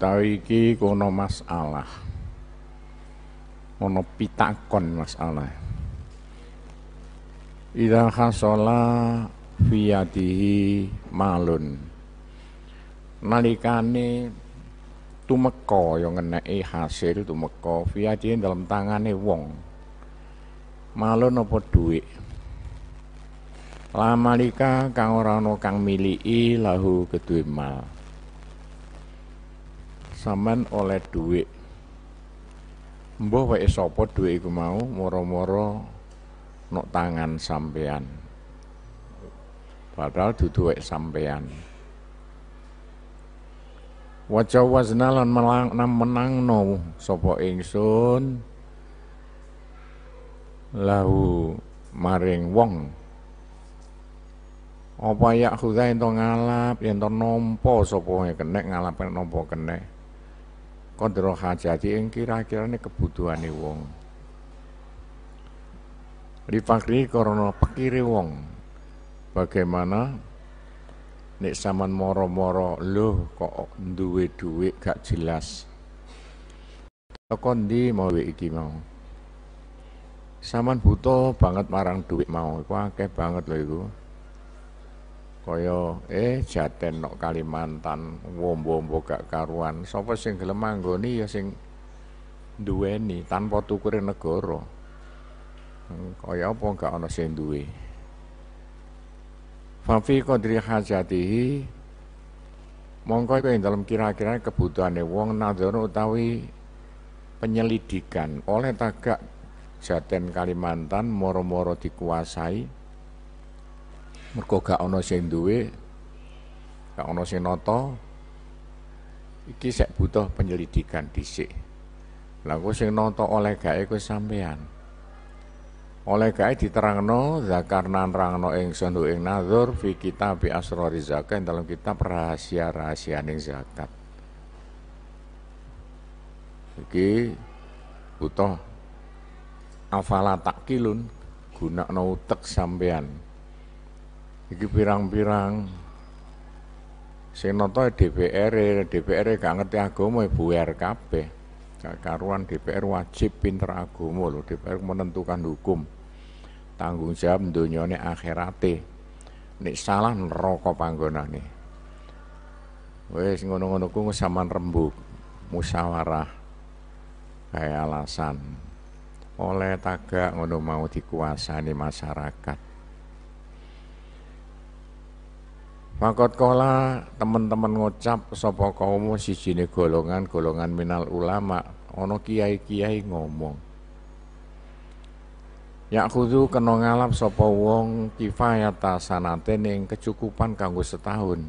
utawi iki kono masalah. Ono pitakon masalah. Idza khasola fiyadihi malun. Nalikane tumeka ya ngeneki hasil tumeka fiyadihi dalam tangane wong. Malun apa duit. lamalika malika kang ora kang miliki lahu keduwe mal. Saman oleh duit, Mbah wae sapa duit iku mau moro-moro nok tangan sampean. Padahal dudu wek sampean. wajah wazna lan menang no sopo ingsun lahu maring wong apa ya khudha ento ngalap ento sopo yang kenek ngalap yang nompo kenek kodro hajati yang kira-kira ini kebutuhan wong lipakri karena pikiri wong bagaimana nek saman moro-moro lo kok duwe-duwe gak jelas kondi mau iki mau saman butuh banget marang duit mau iku akeh banget lho itu kaya eh Jaten nok Kalimantan wombo-wombo gak karuan sapa sing gelem manggoni ya sing duweni tanpa tukure negara hmm, kaya apa gak ana sing duwe Fafi kodri hajatihi mongko iku dalam kira-kira kebutuhane wong nadhar utawi penyelidikan oleh tagak Jaten Kalimantan moro-moro dikuasai mergo gak ana sing duwe gak ana sing nata iki sek butuh penyelidikan dhisik lha kok sing nata oleh gawe kuwi sampean oleh gawe diterangno zakarna nerangno sendu ing nazar fi kitab asrori zakat dalam kitab rahasia-rahasianing zakat iki butuh afala takilun gunakno utek sampean iki pirang-pirang sing nata DPR DPR e gak ngerti agama buer kabeh karuan DPR wajib pinter agama loh DPR menentukan hukum tanggung jawab dunia ini akhirate ini salah neraka nih wes ngono-ngono ku sama rembuk, musyawarah kayak alasan oleh tagak ngono mau dikuasani masyarakat Fakot kola teman-teman sopo kaumu si jini golongan-golongan minal ulama ono kiai-kiai ngomong. ya kudu kena ngalap sopo wong kifayata sanaten ing kecukupan kanggo setahun.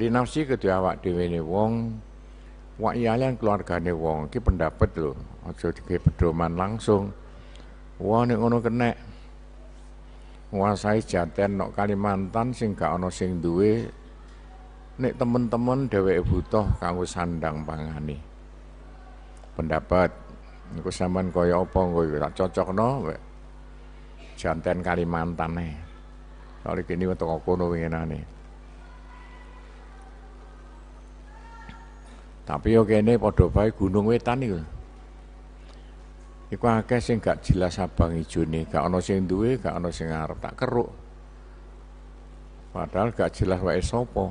Linafsi kedhe awak dewi ni wong wak keluarga keluargane wong ki pendapat lho aja digawe pedoman langsung. Wah ni ngono kenek nguasai jaten no Kalimantan sing gak ana sing duwe nek teman temen dheweke butuh kanggo sandang pangane pendapat niku sampean kaya apa nggo tak cocokno jaten Kalimantan e kali kene wetok kono wingine tapi yo kene padha bae gunung wetan iku Iku akeh sing gak jelas abang ijone, gak ana sing duwe, gak ana sing tak keruk. Padahal gak jelas wae sapa.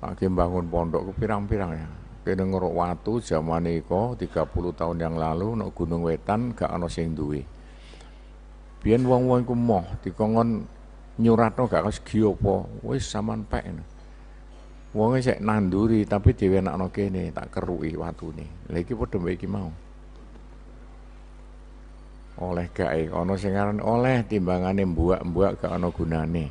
Lagi bangun pondok ke pirang-pirang ya. Kene ngeruk watu zaman iku 30 tahun yang lalu nek Gunung Wetan gak ana sing duwe. Biyen wong-wong iku moh dikongkon nyuratno gak segi apa, wis sampean pek. Wonge sik nanduri tapi dhewe nakno kene tak keruki watune. Lah iki padha mbek iki mau oleh kae ana sing aran oleh timbangane mbuak-mbuak gak ono gunane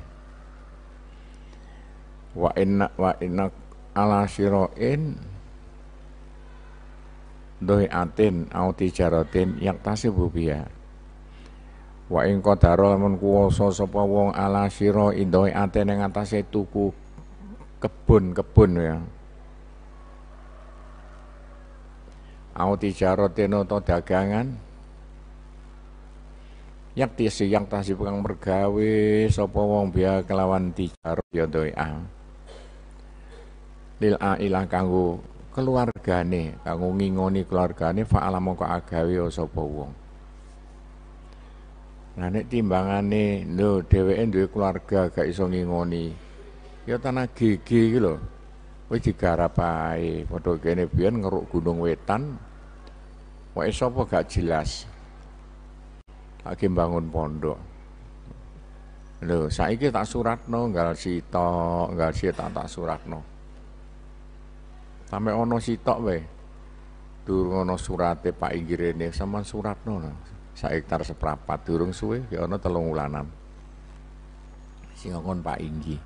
wa inna wa inna ala siroin doi atin au tijaratin yang tasih bubia. wa ing qadara lamun kuwoso sapa wong ala sira indoe atin yang atase tuku kebun-kebun ya auti tijaratin utawa dagangan yang tisi yang tasib kang mergawe sapa wong biya kelawan tijar ya doa ya. lil ilah kanggo keluargane kanggo ngingoni keluargane fa'ala moko agawe ya sapa wong Nah nek timbangane lho dheweke duwe keluarga gak iso ngingoni ya tanah gigi gitu, lho wis digarap ae padha kene biyen ngeruk gunung wetan wae sapa gak jelas lagi bangun pondok. Lho, saiki tak surat suratno nggal sitok, nggal sitok tak no. Sampai ono sitok weh. Durung ono surate Pak Inggirene sama surat no. hektar seprapat durung suwe ya ono telung ulanan Sing Pak Inggi.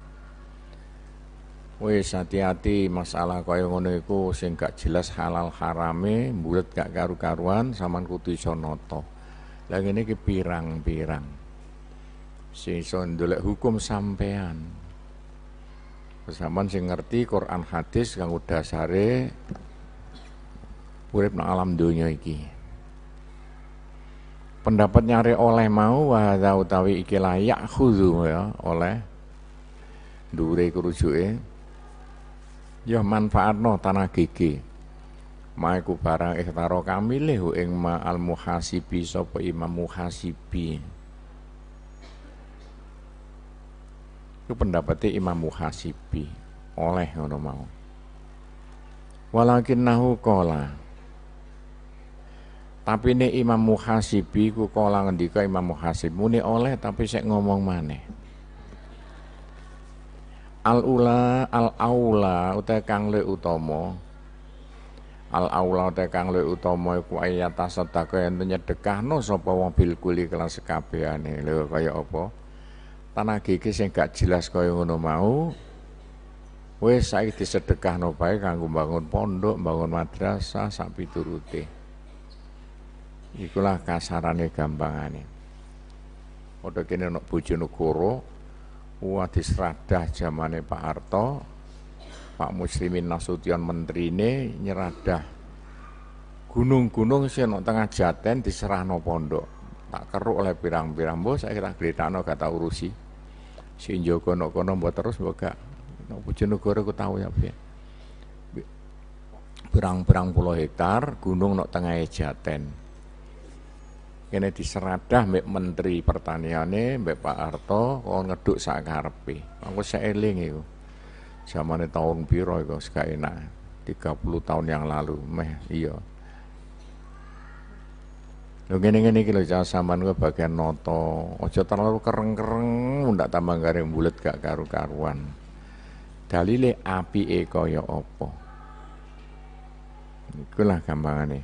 Wis hati-hati masalah kaya ngono iku sing gak jelas halal harame, bulet gak karu-karuan, saman kudu iso nata lagi ngene iki pirang-pirang. Sing iso hukum sampean. Sampeyan sing ngerti Quran hadis kang dasare urip nang alam donya iki. pendapat nyari oleh mau wahada utawi iki layak khudu ya oleh dure kerujuke ya manfaatno tanah gigi Maiku barang ikhtaro kami lehu ing ma al muhasibi sopo imam muhasibi. Itu pendapatnya imam muhasibi oleh ngono mau. Walakin nahu kola. Tapi ini imam muhasibi ku kola ngendika imam muhasib muni oleh tapi saya ngomong mana? al ula al aula utai kang le utomo al aula te kang luwih utama iku ayata sedekah yen nyedekahno sapa wong bil kuli kelas kabehane lho kaya apa tanah gigi sing gak jelas kaya ngono mau wis saiki disedekahno bae kanggo bangun pondok bangun madrasah sak piturute ikulah kasarane gampangane padha kene ana bojo negara wah disradah jamane Pak Harto Pak Muslimin Nasution Menteri ini nyeradah gunung-gunung sih tengah Jaten serahno pondok tak keruk oleh pirang-pirang bos saya kira gelitakno kata urusi si Joko no kono buat terus boga no Bojonegoro ku tahu ya pirang-pirang pulau hektar gunung no tengah Jaten ini diseradah mbek Menteri pertaniannya mbek Pak Harto kau ngeduk sak karepe. Aku seeling iku zamane tahun biru itu gak enak 30 tahun yang lalu meh iya Lho gini gini iki lho sampean gue bagian noto, ojo terlalu kereng-kereng, ndak tambah garing bulat gak karu-karuan. Dalile apike opo opo, Ikulah gampangane.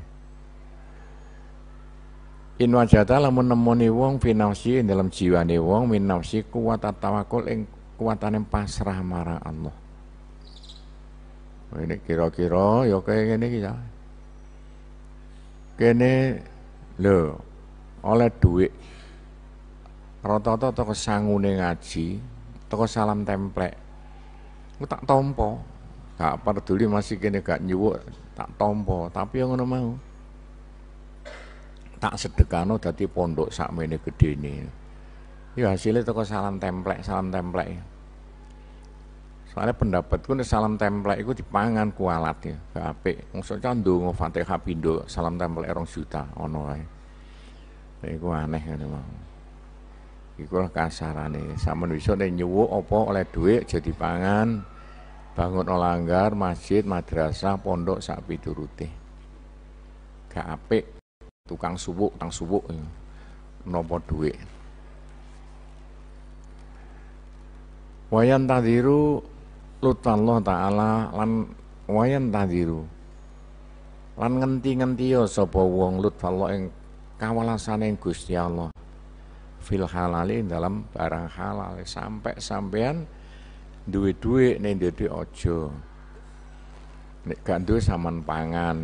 In wajata lamun nemoni wong finansi dalam nih wong minafsi kuwat tawakul ing kuwatane pasrah marang Allah. Ini kira-kira ya kayak gini iki ya. Kene lo oleh duit, rata-rata teko sangune ngaji, toko salam templek. Ku tak tompo. Gak peduli masih kene gak nyuwuk, tak tompo, tapi yang ngono mau. Tak sedekano dadi pondok gede ini, Ya hasilnya toko salam templek, salam templek. Soalnya pendapatku nih salam template itu dipangan kualat ya, ke apik. Maksudnya ngofante Fatihah pindho salam template erong juta ono ini Iku aneh kan mau. itu lah nih sama nih soalnya nyewo opo oleh duit jadi pangan bangun olanggar, masjid, madrasah, pondok sapi turuti ke tukang subuk, tukang subuk ya. nopo duit Wayan tadiru Allah taala lan wayan tadiru lan ngenti-ngenti ya sapa wong lut lutallah ing kawalasane Gusti Allah fil halali dalam barang halal sampai sampean duwe duit nih jadi ojo nek gak duwe saman pangan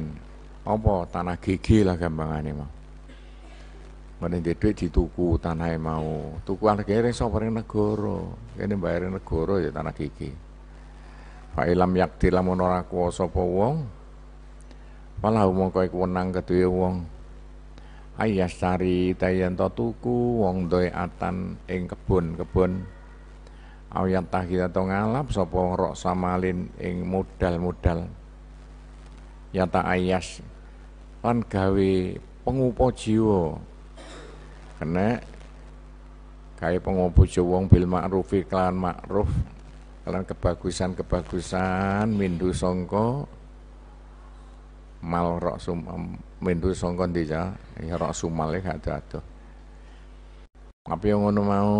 apa tanah gigi lah gampangane mah Mana duit di tuku tanah mau, tuku anak kiri sopering negoro, ini bayarin negoro ya tanah gigi fa ilam yakti lamun ora kuwasa apa wong malah mongko iku wenang kedue wong ayas cari to tuku wong doe atan ing kebun kebun. ayat tahira to ngalap sapa rok samalin ing modal-modal yata ayas lan gawe pengupo jiwa kena gawe pengupo jiwa wong bil ma'rufi kelan ma'ruf Lan kebagusan-kebagusan mindu songko mal rok sum mindu songko ndi ya rok sumale ado-ado. Apa yang ngono mau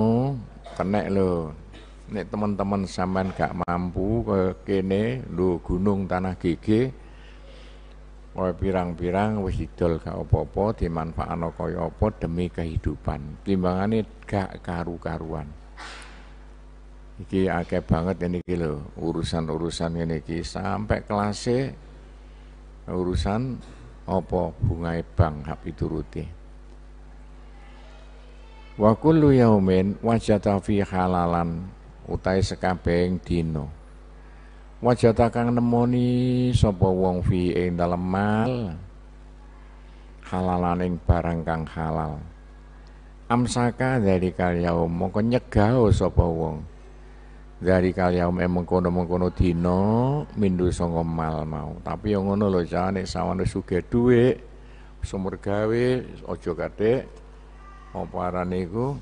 kenek lo, Nek teman-teman sampean gak mampu ke kene lho gunung tanah gigi Kowe pirang-pirang wis idol gak apa-apa dimanfaatno kaya apa demi kehidupan. Timbangane gak karu-karuan iki akeh banget ini iki lho urusan-urusan ini iki sampai c urusan opo bunga bank hak pituruti wa kullu yaumin wajata fi halalan utai sekabeng dino wajata kang nemoni sapa wong fi ing dalem mal halalaning barang kang halal amsaka dari karyau mongko nyegah sapa wong dari kalyaum mengkono mengkono dino mindu sanga mal mau tapi yang ngono jangan cah nek sawane sugih dhuwit sumber gawe ojo kathik apa arane iku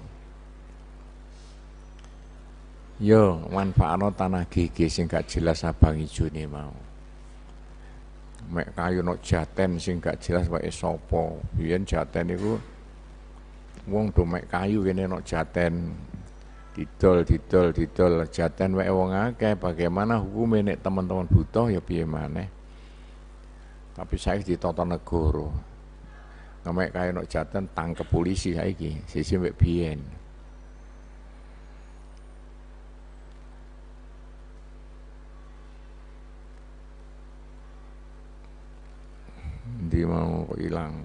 yo manfaatno tanah gigi sing gak jelas abang nih mau mek kayu nok jaten sing gak jelas wae sapa biyen jaten iku wong do mek kayu kene nok jaten didol didol didol jaten wae wong akeh bagaimana hukum nek teman-teman butuh ya piye maneh tapi saya ditata negara ngamek kaya nek jaten tangkep polisi saiki sisi mbek biyen di mau hilang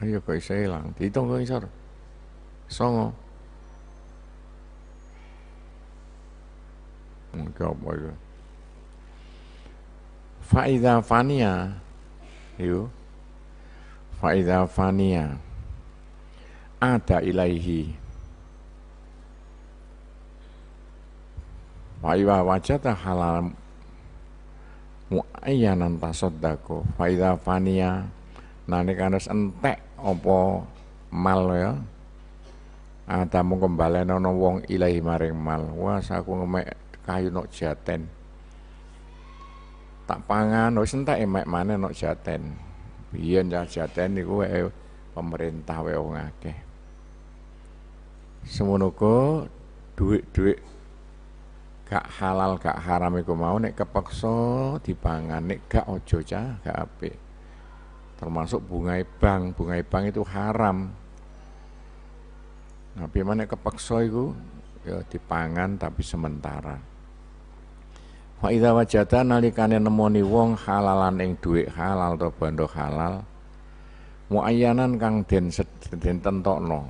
ayo kok iso ilang. dihitung kok isor. Songo. Enggak apa itu. Faida fania. Yo. Faida fania. Ada ilaihi. Wa wajata halal mu'ayyanan tasoddako Faida fania. Nane kandas entek opo mal ya Adamu kembali nono wong ilahi maring mal. was saku ngemek kayu nok jaten. Tak pangan wis entek emek mana nok jaten. Biyen ya jaten niku wae pemerintah wae wong akeh. Semono duit duit gak halal gak haram iku mau nek kepeksa dipangan nek gak ojo cah gak apik termasuk bunga bank. Bunga bank itu haram. Nah, mana kepeksa itu ya dipangan tapi sementara. Wa idza wajata nalikane nemoni wong halalan ing duit halal atau bondo halal muayyanan kang den den tentokno.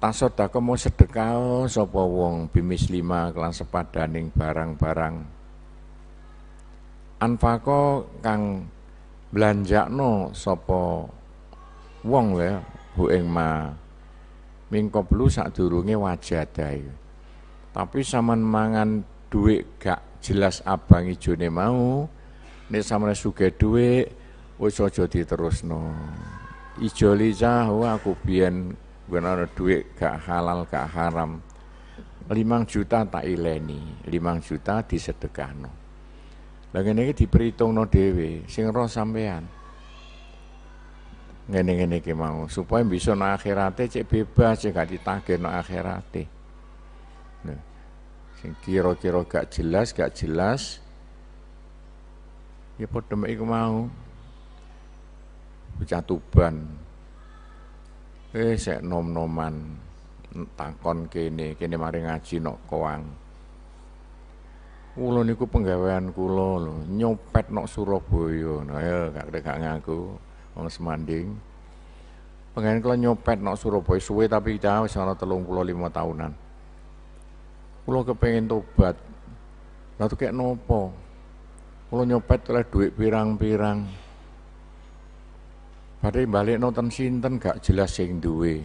Tasodaka mau sedekah sapa wong bimis lima kelan sepadaning barang-barang anfako kang no sapa wong ya bu ing ma mingko perlu sadurunge wajadae tapi saman mangan dhuwit gak jelas abang ijone mau nek sampeyan sugih dhuwit wis aja diterusno Ijoli liza oh, aku biyen gue ana dhuwit gak halal gak haram limang juta tak ileni limang juta disedekahno lah ngene iki diperhitungno dhewe sing roh sampean. Ngene-ngene iki mau supaya bisa nang akhirate cek bebas cek gak ditagihno akhirate. Nah, sing kira-kira gak jelas gak jelas ya padha iku mau. Bocah tuban. Eh sek nom-noman takon kene kene mari ngaji nok koang. Kula niku penggawean kula lho, nyopet nok Surabaya. Nah, ya gak gak ngaku wong Semanding. Pengen kula nyopet nok Surabaya suwe tapi sekarang wis ana 35 tahunan. Kula kepengin tobat. Lah tuh kek nopo? Kula nyopet oleh duit pirang-pirang. Badhe balik nonton sinten gak jelas sing duwe.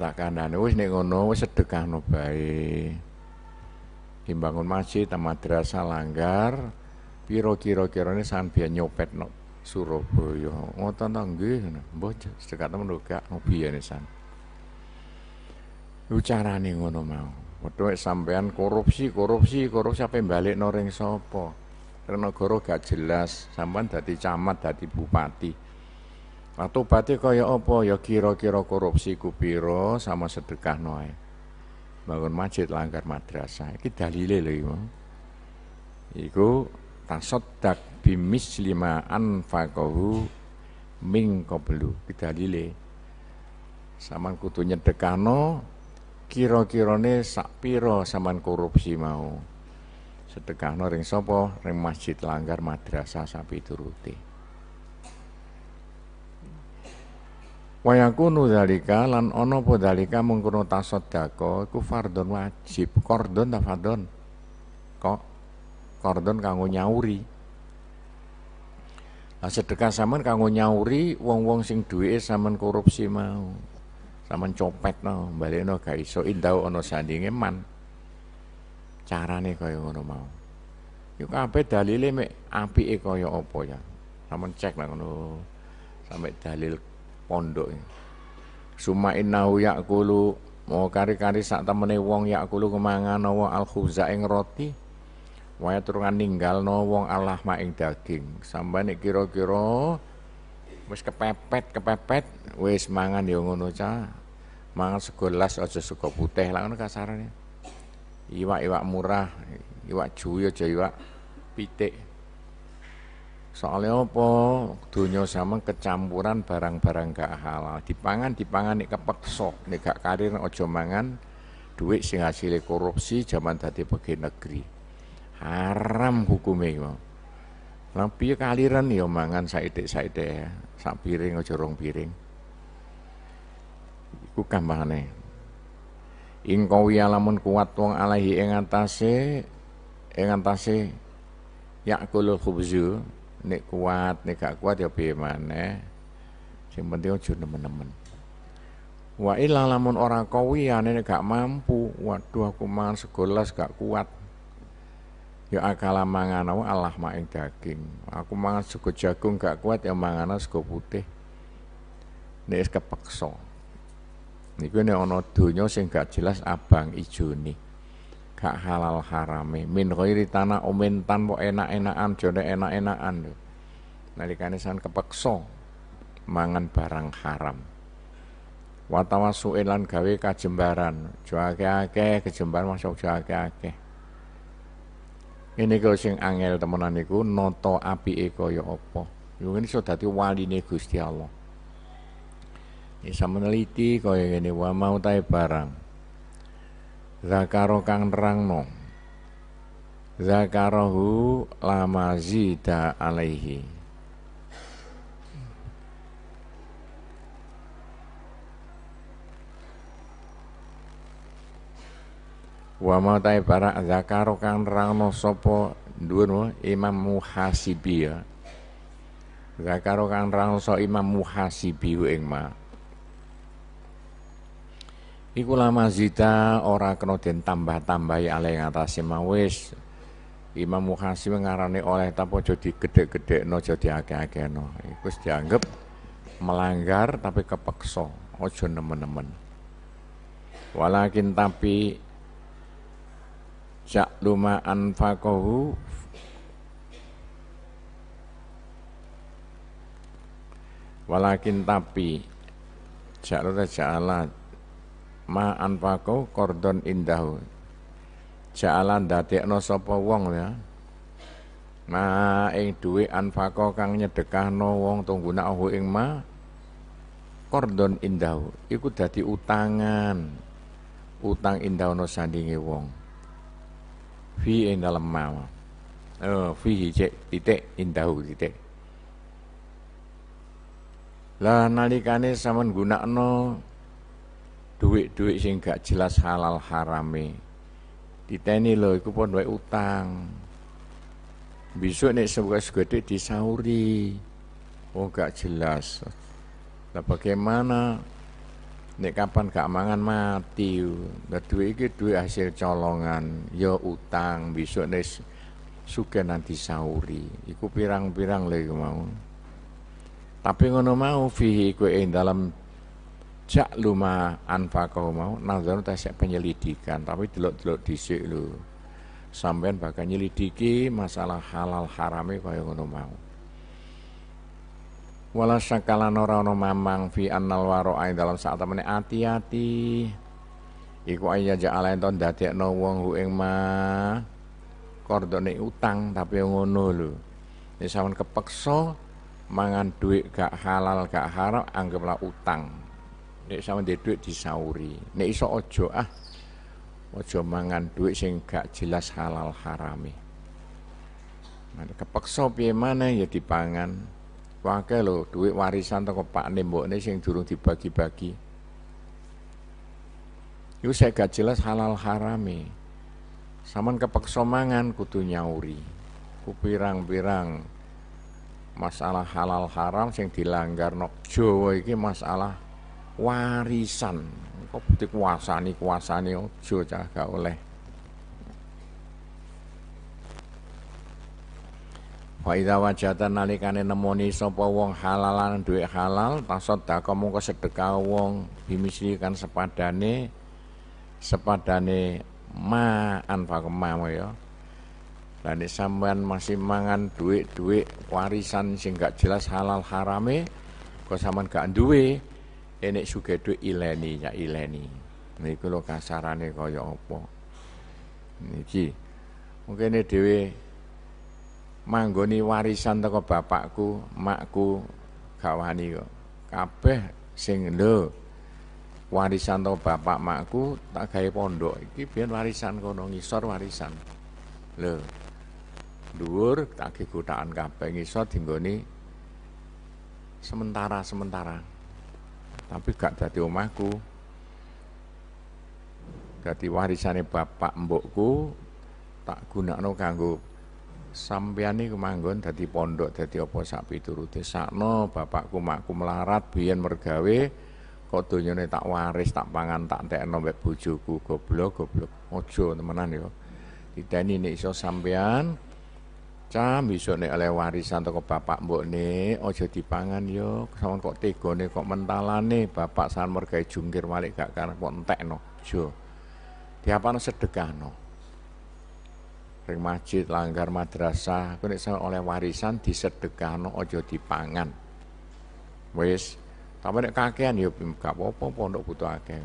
Tak kandhane wis nek ngono wis sedekahno bae. Dibangun masjid, sama derasa langgar, piro kiro kiro kirane sampeyan nyopet no Surabaya. Ngoten ta nggih, mbah sedekat temen lu gak ngobiyane san. nih ngono mau. Wedhus sampean korupsi, korupsi, korupsi yang balik noring karena goro gak jelas, sampean dari camat, dari bupati. Atau bupati kaya apa ya kira-kira korupsi kupiro sama sedekah noe bangun masjid langgar madrasah iki dalile lho iku iku tasaddaq bimis lima anfaqahu ming qablu iki dalile saman kudu nyedekano kira-kirane sak pira saman korupsi mau sedekahno ring sapa ring masjid langgar madrasah sapi turuti Wayakunu dalika lan ono po dalika tasot dako iku fardon wajib, kordon ta fardon Kok kordon kanggo nyauri. Nah sedekah saman kanggo nyauri wong-wong sing duwe saman korupsi mau. saman copet no, no ga iso indau ono sandinge man. Carane kaya ngono mau. yuk ape dalile me api e kaya opo ya. saman cek nang ngono. Sampai dalil pondok. Suma innahu yakulu mau kari-kari sak temene wong yakulu kemangan wa al khuzza ing roti waya turungan ninggal no wong Allah ma ing daging sampai nek kira-kira wis kepepet kepepet wis mangan ya ngono ca mangan sego aja sego putih lah ngono kasarane iwak-iwak murah iwak juyo aja iwak pitik Soalnya apa? Dunia sama kecampuran barang-barang gak halal. Dipangan dipangan nih kepeksa, nih gak karir aja mangan duit sing hasil korupsi zaman tadi pegi negeri. Haram hukumnya iku. Lah piye kaliran ya mangan saite saite ya. Sak piring rong piring. Iku gampangane. Ing kawiya lamun kuat wong alaihi ing atase ing atase yakulul khubzu nek kuat nek gak kuat ya piye maneh sing penting aja nemen-nemen wa illa lamun ora ya nek gak mampu waduh aku mangan segelas gak kuat ya akala mangan wa Allah maing daging aku mangan sego jagung gak kuat ya mangan sego putih nek kepeksa niku nek ana donya sing gak jelas abang ijo nih gak halal harame min ghairi tanah omen oh tanpa enak-enakan jodoh enak-enakan nalikani san kepekso mangan barang haram watawa suelan gawe kajembaran jo ake akeh masuk jo ake ini kau sing angel temenan iku noto api ya apa yang ini sudah wali waline Gusti Allah Bisa ya, meneliti kaya ini wa mau tae barang zakaro kang nerangno zakarahu lamazida alaihi wa ma wamatai para zakaro kang nerangno sopo duno Imam Muhasibi ya zakaro kang nerangno Imam Muhasibi ing ma Iku lama zita ora kena den tambah-tambahi ale ing atase mawis. Imam Muhasi mengarani oleh tapi gede no gedhekno aja diakeh no Iku dianggap melanggar tapi kepeksa, aja nemen-nemen. Walakin tapi cak luma anfaqahu Walakin tapi jak luma alat ma anfaqu kordon indahu jalan dadekno sapa wong ya ma ing dhuwit anfaqo kang nyedekahno wong tungguna hu ing ma kordon indahu iku dadi utangan utang no sandingi wong fi ing dalem ma oh fi cek titik indahu titik lah nalikane guna gunakno duit-duit sing gak jelas halal harame. Diteni lho iku pon wae utang. Besok nek sebuah segede disauri. Oh gak jelas. Lah bagaimana nek kapan gak mangan mati. Lah duit iki duit hasil colongan, yo ya utang besok nek suka nanti sahuri. Iku pirang-pirang lho iku mau. Tapi ngono mau fihi kuein dalam Jak luma anfa kau mau nazar tasya penyelidikan tapi delok-delok dhisik lho. Sampean bakal nyelidiki masalah halal harami kau yang ngono mau. Wala sakalan ora ana mamang fi annal wara'a dalam saat temene hati hati Iku alain ja'ala enton no wong hu ing ma kordone utang tapi ngono lu Nek sampean kepeksa mangan duit gak halal gak haram anggaplah utang nek sampean duwe dhuwit disauri nek iso aja ah aja mangan duit sing gak jelas halal harame nah, kepeksa piye mana ya dipangan wakai lho dhuwit warisan teko pakne mbokne sing durung dibagi-bagi Yo saya gak jelas halal harame. Saman kepeksa mangan kudu nyauri. kupirang pirang masalah halal haram sing dilanggar nok Jawa iki masalah warisan. Kok kuasa dikuasani kuasani ojo cah gak oleh. Wa idza wajata nalikane nemoni sapa wong halalan duit halal tasaddaqah mung sedekah wong bimisri kan sepadane sepadane ma anfa ma ya. dan nek sampean masih mangan duit-duit warisan sing gak jelas halal harame kok sampean gak duwe enek sugedo ileni ya ileni niku lho kasarane kaya apa niki mungkin dhewe manggoni warisan teko bapakku makku gak wani kok kabeh sing warisan teko bapak makku tak gawe pondok iki biyen warisan kono ngisor warisan Lo, dhuwur tak gawe gotakan kabeh ngisor tinggoni sementara-sementara tapi gak dadi omahku. Dadi warisane bapak mbokku tak gunakno kanggo sampeyan iku manggon dadi pondok dadi apa sak piturute sakno bapakku makku melarat biyen mergawe kok donyane tak waris tak pangan tak tekno mbek bojoku goblok goblok ojo temenan yo, Diteni nek iso sampeyan macam bisa nih oleh warisan toko bapak mbok ne ojo dipangan yo Kawan kok tigo nih kok mentalane bapak san mergai jungkir walik gak karena kok no jo sedekah no. ring masjid langgar madrasah nih sama oleh warisan no, ojo dipangan Wes, tapi nih kakean yo gak apa-apa pondok butuh akeh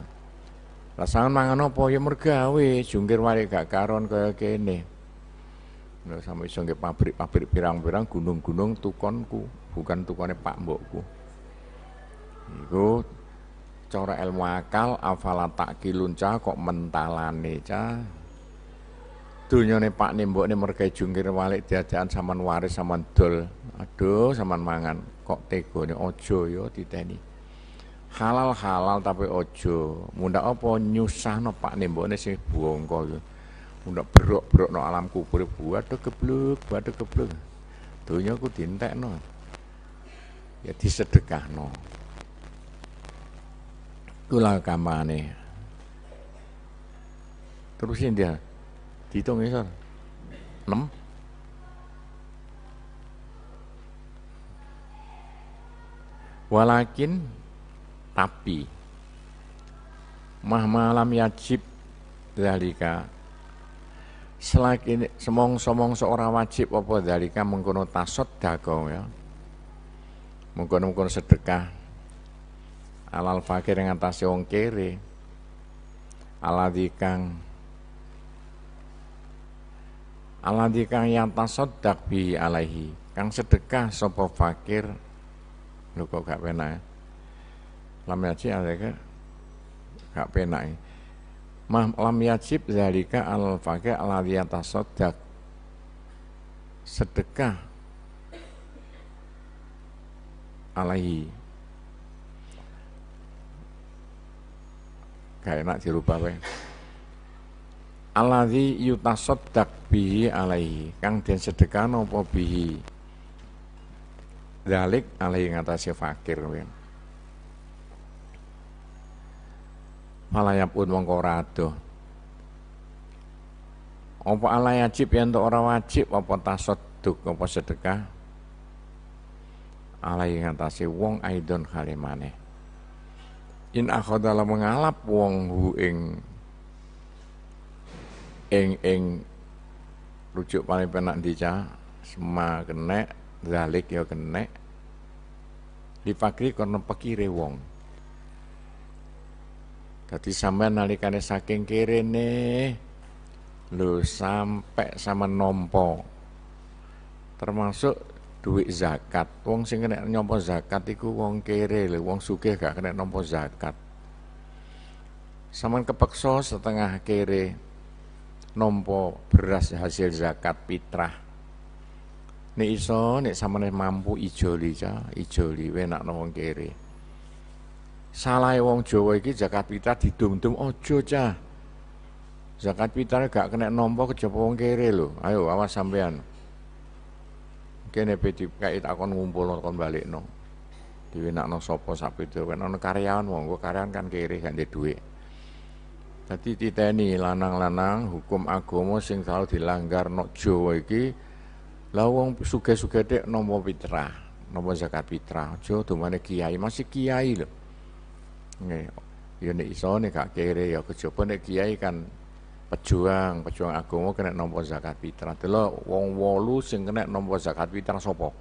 lah sampean mangan apa ya mergawe jungkir walik gak karon kayak gini Nah, sama iso pabrik-pabrik pirang-pirang gunung-gunung tukonku, bukan tukone Pak Mbokku. Iku cara ilmu akal afala takilun cah kok mentalane cah. Dunyane Pak Nimbokne merga jungkir walik diajakan saman waris saman dol. Aduh, saman mangan kok tegone ojo yo ya titeni. Halal-halal tapi ojo. Munda apa no Pak Nimbokne sing buangko yo. Ya. Untuk berok-berok no alam kubur buat kebluk, buat kebluk. Dunia ku dintek no. Ya disedekah no. Itulah kamane. Terusin dia. Dihitung ya, 6. Walakin tapi mah malam yajib dalika selagi semong-semong seorang wajib apa dalika mengkono tasot dagoh ya mengkono-mengkono sedekah alal fakir yang atas wong kiri aladikang aladikang yang tasot bi alaihi kang sedekah sopo fakir lu kok gak pena ya? lam yaji alika gak penak ya? Ma'lam yajib zalika al fakih al sodak sedekah alaihi gak enak dirubah wae yutasot yutasaddaq bihi alaihi kang den sedekah nopo bihi dalik alaihi ngatasi fakir weh Malaya pun wong ora adoh. Apa ala yajib yang untuk orang wajib apa tasaduk apa sedekah? Ala yang ngatasi wong aidon kalimane. In dalam mengalap wong hu ing ing ing rujuk paling penak dica sema kene zalik ya kene dipakri karena pekire wong. Dadi sampai nalikannya saking nih, lu sampai sama nompo. Termasuk duit zakat. Wong sing kena nyompo zakat iku wong kere lho, wong suge gak kena nompo zakat. Saman kepekso setengah kere nompo beras hasil zakat fitrah. nih iso nek sampeyan mampu ijoli cah, ijoli wenak nompo kere. Salai wong Jawa iki zakat Pitra didum-dum oh cah. Zakat Pitra gak kena nompo kejaba wong kere lho. Ayo awas sampean. Kene pe dikai takon ngumpulno kon nak no sapa sak itu, kan ana karyawan monggo karyawan kan kere gak duit. dhuwit. Dadi titeni lanang-lanang hukum agama sing kalau dilanggar nok Jawa iki la wong suge-suge tek nompo fitrah, nampa zakat pitra. Aja dumane kiai, masih kiai lho. Nggih. Ya nek iso nek gak kere ya kejaba nek kiai kan pejuang, pejuang agama kena nampa zakat fitrah. Delok wong wolu sing kena nampa zakat fitrah sapa?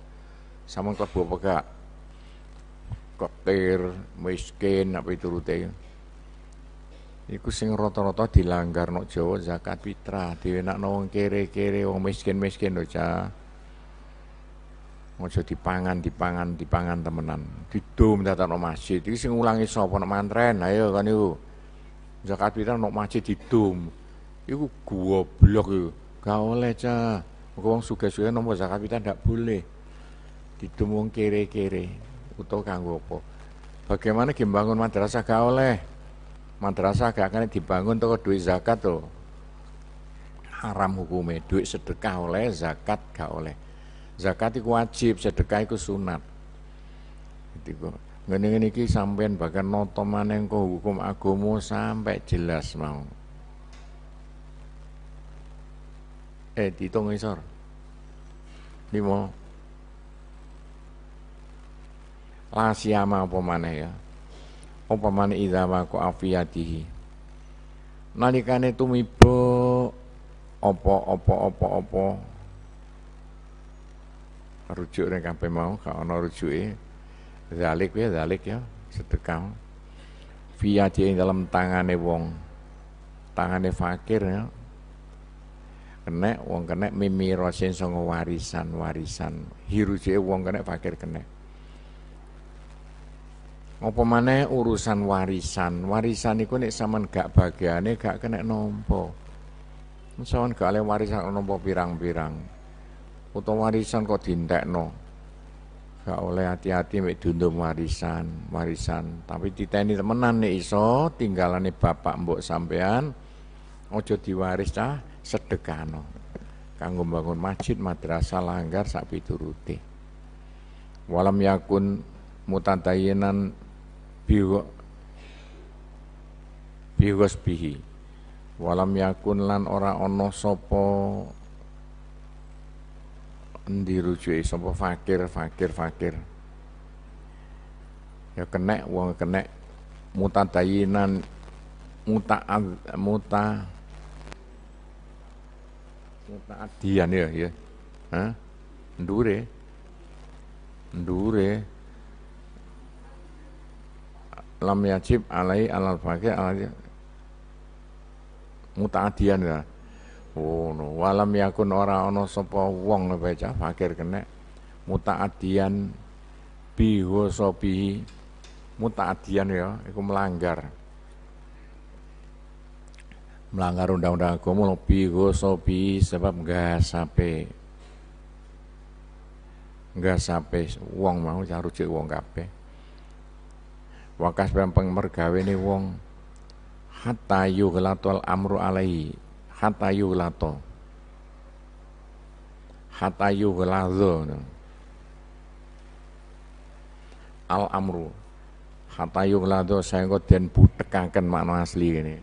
Sampeyan klebu apa gak? Kotir, miskin apa turute. Iku sing rata-rata dilanggar nok Jawa zakat fitrah, diwenakno wong kere-kere, wong miskin-miskin lho, Mojo dipangan, dipangan, dipangan temenan. Gitu datang no masjid. Iki sing ngulangi sapa nek mantren. Ayo kan itu Zakat kita no masjid didum. Iku goblok iku. Gak oleh, Cah. Wong sugih-sugih nomor zakat kita ndak boleh. Didum wong kere-kere utawa kanggo apa. Bagaimana gimbangun madrasah gak oleh. Madrasah gak akan dibangun toko duit zakat loh. Haram hukumnya, duit sedekah oleh, zakat gak oleh. Zakat itu wajib, sedekah itu sunat. Gitu. Ngene-ngene iki sampean bahkan nata ko hukum agama sampai jelas mau. Eh, dihitung isor. Ya, Lima. Lasiama apa maneh ya? Apa maneh idama ku afiyatihi. Nalikane tumibo apa opo opo opo apa rujuk ning kabeh mau gak ana rujuke zalik ya zalik ya sedekah fi ing dalam tangane wong tangane fakir ya kena wong kena rosin songo warisan warisan hiruji wong kena fakir kena apa mana urusan warisan warisan itu nih sampean gak bagiannya gak kena nampa soalnya gak oleh warisan nampa pirang-pirang utawa warisan kok dintekno. Gak oleh hati-hati mek dundum warisan, warisan. Tapi diteni temenan nek iso tinggalane bapak mbok sampean aja diwaris ta sedekano. Kanggo bangun masjid, madrasah, langgar sak piturute. Walam yakun mutadayyinan biwa biwas bihi walam yakun lan ora ana sapa endi rujuke sapa fakir fakir fakir ya kenek wong kenek mutadayinan muta muta muta adian ya ya Hah? ndure ndure lam yajib alai alal fakir alai muta adian ya ngono walam yakun ora ana sapa wong bocah fakir kene mutaadian biho muta mutaadian ya iku melanggar melanggar undang-undang agama biho sopi sebab sampai, enggak sampai wong mau cara cek wong kabeh wakas pempeng mergawe ni wong hatta yuhlatul amru alaihi hatayu lato hatayu gelazo al amru hatayu gelazo saya kok dan butekakan makna asli ini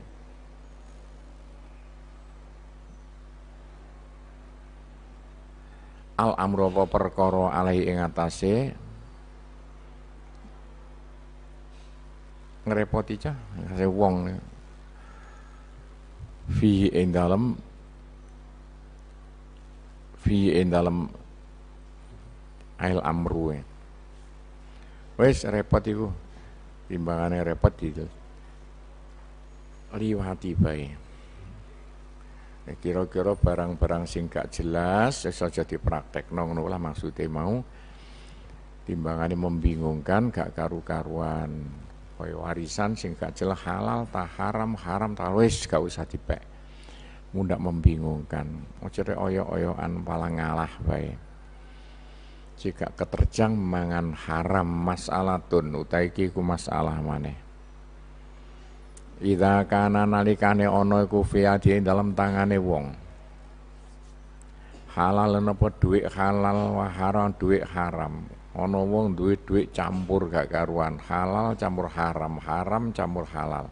al amru apa perkoro alai ing ngerepoti cah wong Fi ing dalem fihi ing dalem ail amru e. wis repot iku timbangane repot gitu liwati bae eh, kira-kira barang-barang sing gak jelas saja dipraktek nong lah maksudnya mau Timbangannya membingungkan gak karu-karuan kaya warisan sing gak jelas halal ta haram haram ta wis gak usah dipek mundak membingungkan ojere oyo-oyoan pala ngalah baik jika keterjang mangan haram masalah tun utaiki ku masalah maneh Ida kana nalikane ana iku fiadi dalam tangane wong halal lenopo duit halal wa haram duit haram ono wong duit duit campur gak karuan halal campur haram haram campur halal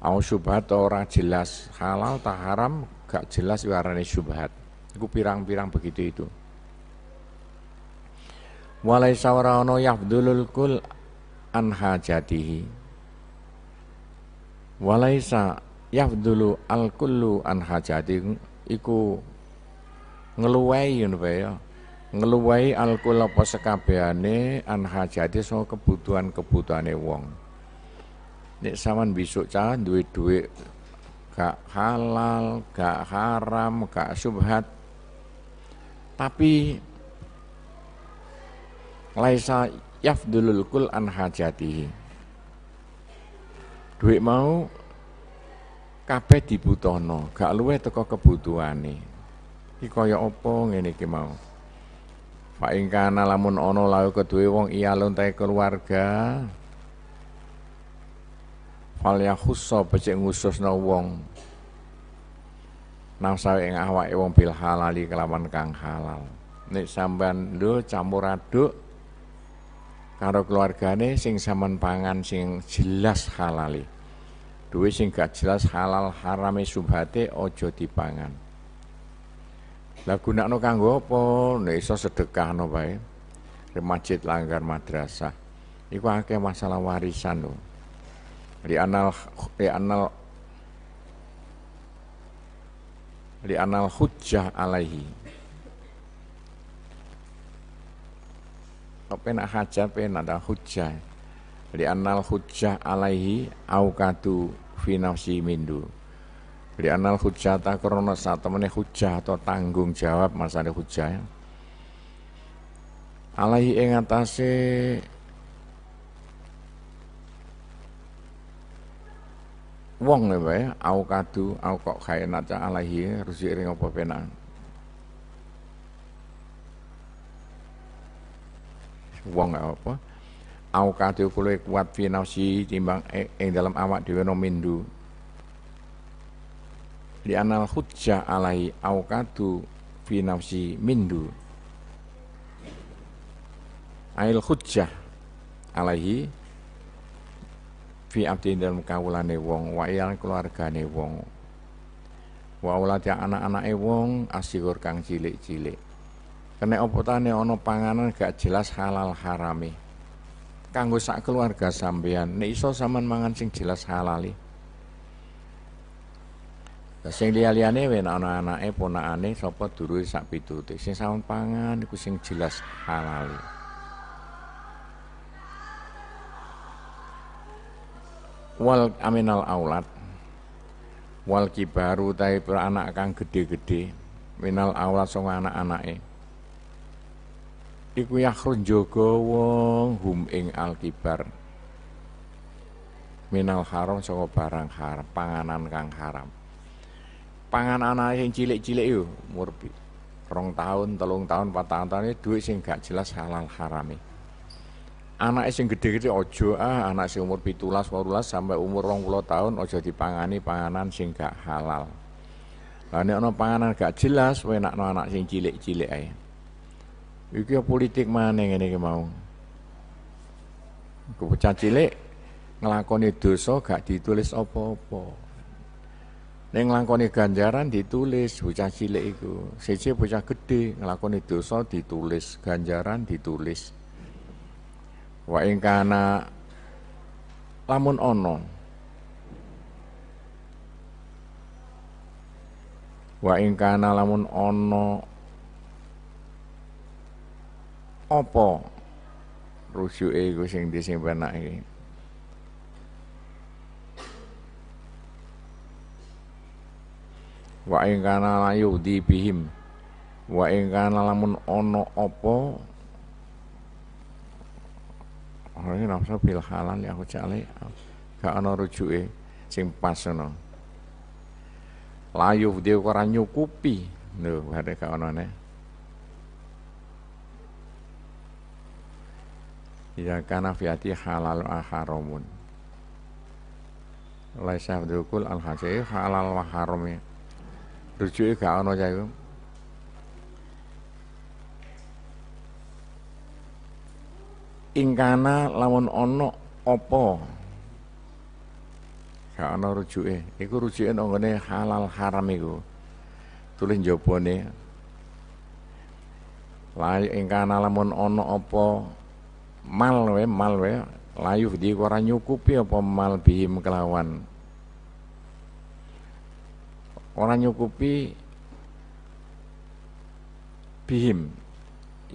au syubhat orang jelas halal tak haram gak jelas warane syubhat iku pirang-pirang begitu itu walai sawara ono yahdulul kul an hajatihi walaisa yahdulu al kullu anha jadi iku ngeluwai ngono ya ngeluwahi alkohol apa sekabehane an hajati saka kebutuhan-kebutuhane wong. Nek sampean besok cah duit duit gak halal, gak haram, gak subhat. Tapi laisa yafdulul kul an hajatihi. Duit mau kabeh dibutuhno, gak toko teko kebutuhane. Iki kaya apa ngene iki mau? Fa ingkana lamun ono lau kedue wong iya lontai keluarga Fal yakhussa becik ngususna wong nafsa ing awak wong bil halali kelawan kang halal. Nek sampean lho campur aduk karo keluargane sing sampean pangan sing jelas halali. E. Duwe sing gak jelas halal harame subhate ojo dipangan. Lah gunakno kanggo apa? Nek iso sedekahno bae. Masjid langgar madrasah. Iku akeh masalah warisan lho. Li anal li anal li anal hujjah alaihi. Apa nak hajat penak ada hujjah. Li anal hujjah alaihi au katu fi nafsi mindu li anal hujjata karena saat temennya hujah atau tanggung jawab masalah hujah ya. alaihi engatase wong lebay, au kadu au kok khainata alaihi ruzik ring apa penak wong apa au kadu kuwi kuat finansi timbang ing dalam awak dhewe no mindu di anal hujja alai aukatu fi nafsi mindu ail hujjah alaihi fi abdi dalam kawulane wong wa iyal keluargane wong wa aulati anak e wong asigur kang cilik-cilik kene opotane ono panganan gak jelas halal harami, kanggo sak keluarga sampean ne iso saman mangan sing jelas halali Sing liya-liyane wen ana anake ponakane sapa turu sak pitutik. Sing sampun pangan iku sing jelas halal. Wal aminal aulat, wal kibaru tahe para anak kang gede-gede. minal aulat sing anak-anake. Iku yakhrun jaga wong hum ing alkibar. Minal haram saka barang haram, panganan kang haram pangan anak yang cilik-cilik yuk, umur rong tahun, telung tahun, empat tahun ini ya, duit sing gak jelas halal harami. Anak sing gede-gede ojo ah, anak sing umur pitulas, warulas sampai umur rong puluh tahun ojo dipangani panganan sing gak halal. Lah ini ono panganan gak jelas, wae nak anak sing cilik-cilik ae. Iki politik mana yang ini mau. kebocah cilik ngelakoni dosa gak ditulis opo-opo. Neng nglakoni ganjaran ditulis bocah cilik iku. Siji bocah gedhe nglakoni dosa ditulis, ganjaran ditulis. Wa ingkana lamun ono, Wa ingkana lamun ono opo rujuke iku sing disimpen iki. wa ingkana layu di bihim wa ingkana lamun ono opo ini nafsu bil halal ya cale gak ono rujuke sing pas ono layu dia ora nyukupi lho bare gak ono ne Ya kana fiati halal haromun Laisa dzukul al-hasyi halal wa haram Rujuknya gak ada ya itu ingkana lamun ono opo, gak ada rujuknya Itu rujuknya halal haram itu, tulis jawabannya layu ingkana lamun ono opo malwe malwe mal we layu di ora nyukupi apa mal bihim kelawan orang nyukupi bihim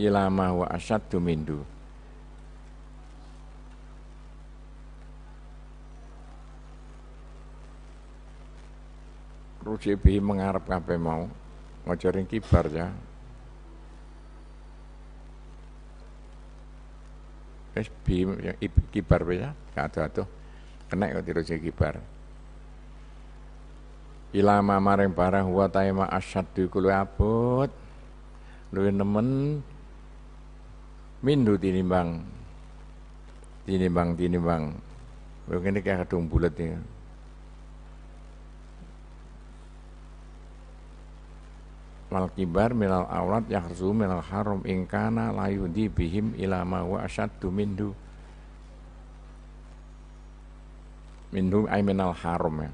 ilama wa asyad dumindu. rujuk bihim mengharap kabeh mau ngajarin kibar ya Wis bihim ya, kibar ya, gak ada tuh. Kena kok dirujuk kibar ilama maring barang wa taima asyaddu kulu abut luwih nemen mindu tinimbang tinimbang tinimbang begini kayak kadung bulat ya wal kibar minal yang harus minal haram ingkana layu di bihim ilama wa asyaddu mindu mindu ay minal haram ya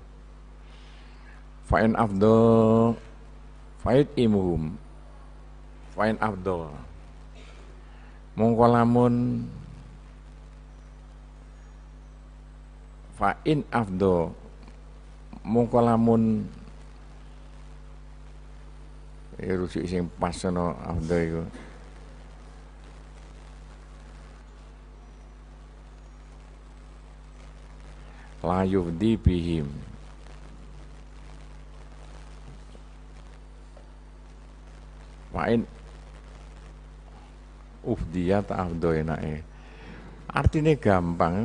Fa'in afdol Fa'id imuhum Fa'in afdol mongkolamun, Fa'in afdol mongkolamun, lamun Ya rusuk sing pas no afdol itu layuh di bihim Wain ufdiya ta'abdo e. Eh. Artinya gampang.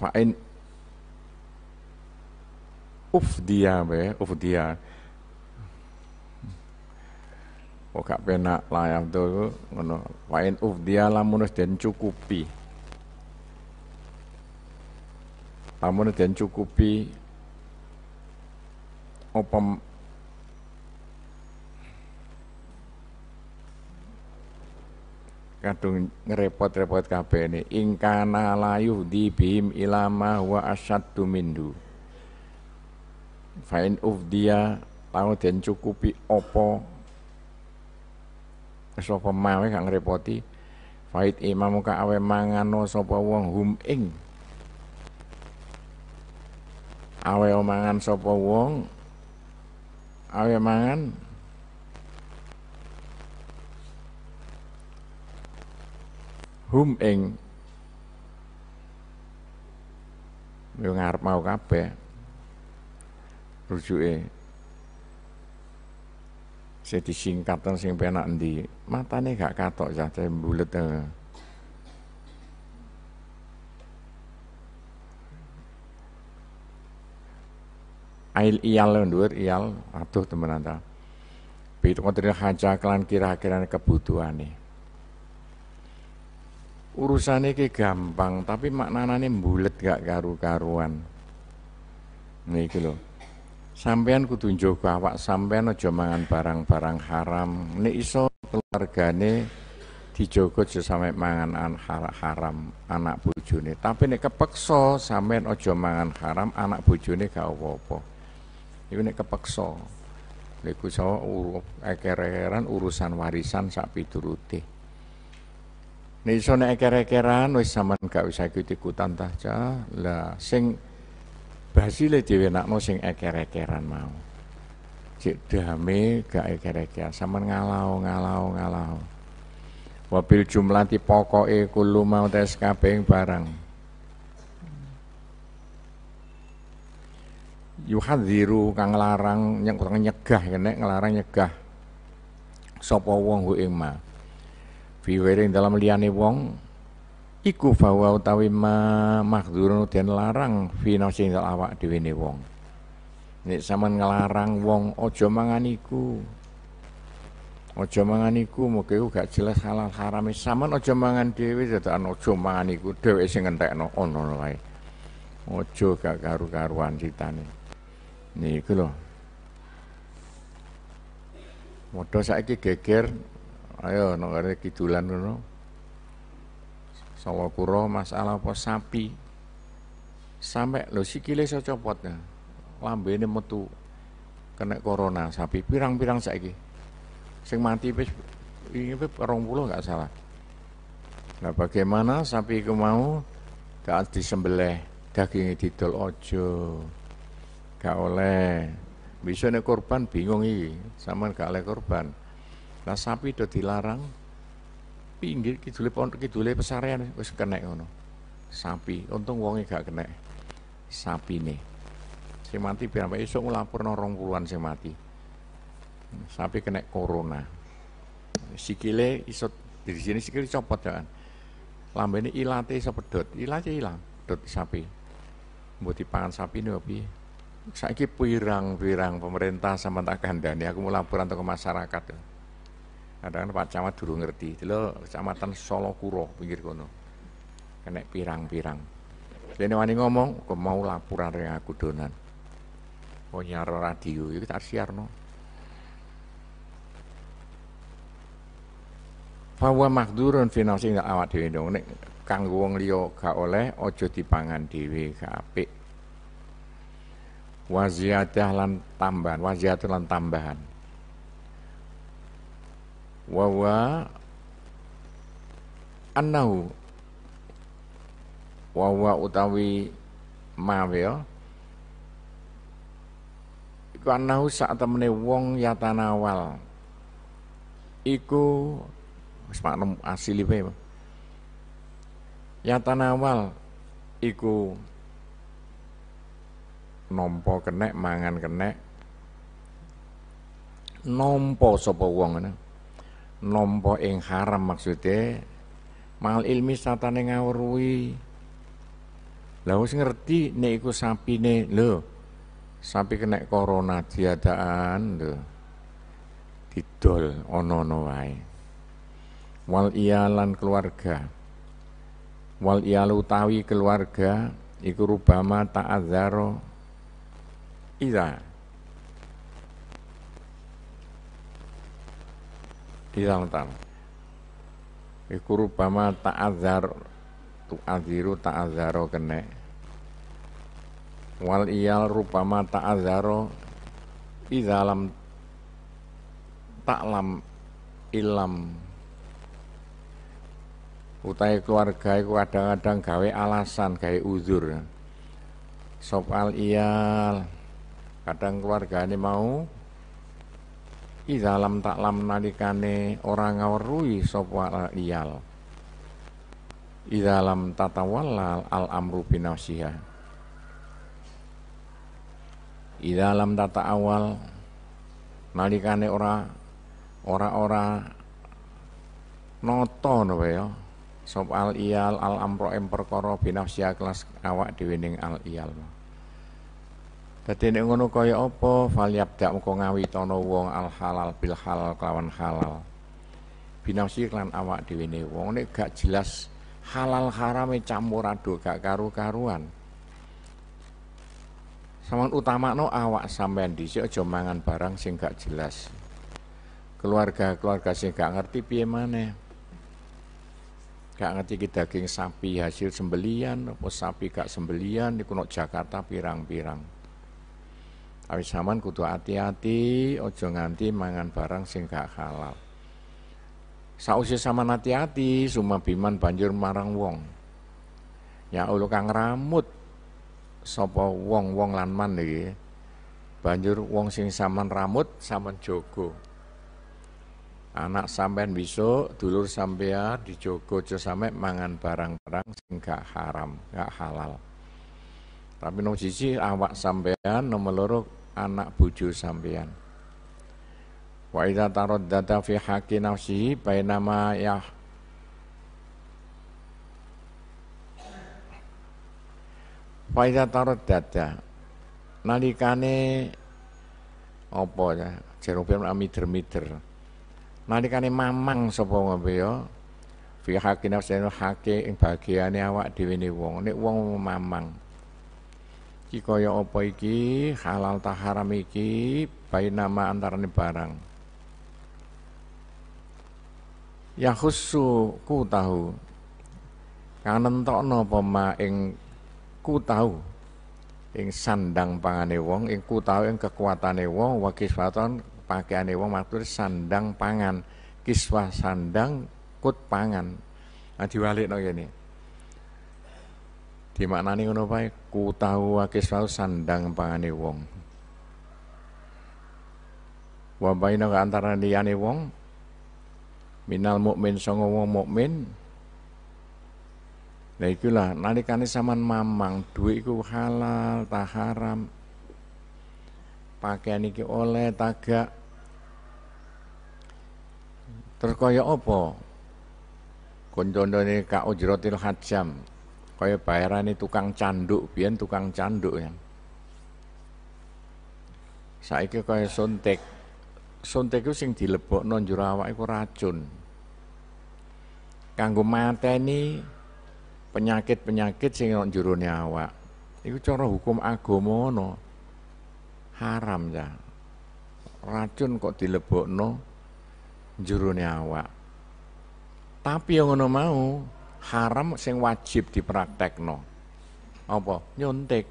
Fa'in ufdia be, ufdia oh, Kok gak penak ya tuh ngono. Fa'in ufdia lamun den cukupi. Lamun den cukupi apa kadung ngerepot-repot kabeh ini ingkana layu di bim ilama wa asyaddu mindu fain dia tau dan cukupi opo sopa mawe gak ngerepoti fait imamu ka awe mangano sopa wong hum ing awe omangan sopa wong awe mangan hum ing yo ngarep mau kabeh rujuke sing disingkat sing penak endi matane gak katok cah bulet eh. ail iyal lendur iyal atuh temenan ta pitu kodril haja kelan kira kebutuhan nih. Urusannya iki gampang tapi nih bulat gak karu-karuan gitu nah, loh sampean kutunjuk njogo awak sampean ojo mangan barang-barang haram Nih iso keluargane dijogo aja sampe mangan an haram anak bujune. tapi nih kepeksa sampean ojo mangan haram anak bujune gak opo-opo Iku nek kepeksa. Niku sawo urup eker urusan warisan sak piturute. Nek iso nek eker-ekeran wis sampean gak usah ikut-ikutan tahja. Lah sing basile diwenakno sing eker mau. Cek dame gak eker-ekeran, sampean ngalau-ngalau ngalau. Wabil jumlati pokoke kulo mau tes kabeh barang. yuhadziru kang larang nyek kang nyegah kene ya, ngelarang nyegah sapa wong hu ing fi wering dalam liyane wong iku bahwa utawi ma mahdzurun den larang fina sing awak dhewe ne wong nek sampean ngelarang wong aja mangan iku aja mangan iku muga ku gak jelas halal harame sampean aja mangan dhewe dadakan aja mangan iku sing ngentekno ono wae aja gak karu-karuan citane Niku lho. Modho saiki geger ayo nang kare kidulan ngono. Sawakura masalah apa sapi. Sampai lho sikile iso copot. Ya. Lambene metu kena corona sapi pirang-pirang saiki. Sing mati wis ini 20 gak salah. Nah bagaimana sapi itu mau gak disembelih dagingnya didol ojo gak oleh bisa ini korban bingung ini, sama gak oleh korban Nah sapi udah dilarang pinggir kidule pon kidule pesarean wis kena ngono sapi untung wonge gak kena sapi nih sing mati berapa esuk nglaporno 20-an sing mati sapi kena corona sikile iso di sini sikile copot ya kan lambene ilate iso pedot ilate ilang pedot sapi mbok dipangan sapi ne opo saiki pirang-pirang pemerintah sama tak kandani aku mau laporan ke masyarakat ada ya. kan Pak Camat dulu ngerti dulu Kecamatan Solo Kuro pinggir kono kena pirang-pirang Dene wani ngomong aku mau laporan yang aku donan mau oh, radio ya itu tak siarno Fawa makdurun finansi nggak awak dewi dong nek kanggo wong liya gak oleh aja dipangan dhewe gak apik waziyatah lan tambahan waziyatah lan tambahan wawa annahu wawa utawi mawil iku annahu saat temene wong yatanawal iku wis maknum asli wae yatanawal iku nompo kenek mangan kenek nompo sopo wong ngono nompo ing haram maksudnya mal ilmi satane ngawruhi lha wis ngerti nek iku sapine lho sapi kenek corona diadaan lho didol ono ana wae wal iyalan keluarga wal iyalu tawi keluarga iku rubama ta'adzaro إذا disaltan iku rupama ta'adzar tu'adziru ta'adzaro kene wal iyal rupama ta'adzaro Iza lam taklam ilam utai keluarga iku kadang-kadang gawe alasan gawe uzur sop al iyal kadang keluarga ini mau i dalam taklam nalikane orang ngawerui sopwa liyal i dalam walal al amru binafsiha i dalam tata awal nalikane ora ora ora noto napa ya sop al iyal al amro em perkara binafsiha kelas awak diwining al iyal Dadi nek ngono kaya apa falyabda mengko tono wong al halal bil halal kelawan halal. Binafsi lan awak di ne wong ini gak jelas halal harame campur aduk gak karu-karuan. Saman utama no awak sampean dhisik aja mangan barang sing gak jelas. Keluarga-keluarga sing gak ngerti piye maneh. Gak ngerti ki daging sapi hasil sembelian pos sapi gak sembelian di iku Jakarta pirang-pirang. Awis saman kudu hati-hati, ojo nganti mangan barang sing gak halal. Sausi saman hati-hati, biman banjur marang wong. Ya ulu kang ramut sopo wong-wong lanman deh. Banjur wong sing saman ramut saman jogo. Anak sampean besok dulur sampean di jogo, jo sampe mangan barang-barang sing gak haram, gak halal. Tapi nomor sisi awak sampean nomor loro anak bujo sampean. Wa idza taraddada fi haqqi nafsihi bainama yah Wa idza taraddada nalikane apa ya jerobem mider-mider. Nalikane mamang sapa ngombe ya fi haqqi nafsihi haqqi ing bagiane awak dhewe ne wong. Nek wong mamang iki kaya apa iki halal tak haram iki bayi nama antarane barang ya khusu ku tahu kang nentokno apa ing ku tahu ing sandang pangane wong ing ku tahu ing kekuatane wong wa kiswaton pakaiane wong matur sandang pangan kiswah sandang kut pangan nah, diwalik no kene dimaknani ngono tahu kutahuwake selalu sandang pangane wong wa baina antara liyane wong minal mukmin sanga wong mukmin Nah ikulah nalikane saman mamang duit iku halal tak haram. Pakaian iki oleh tagak. Terus kaya apa? Koncondone ka ujratil hajam kaya bayarane tukang canduk biyen tukang canduk ya saiki kaya suntik suntik itu sing dilebokno njero awake iku racun kanggo mateni penyakit-penyakit sing ana jerone awak iku cara hukum agomo no haram ya racun kok dilebokno jerone awak tapi yang ngono mau haram sing wajib dipraktekno. Apa? Nyuntik.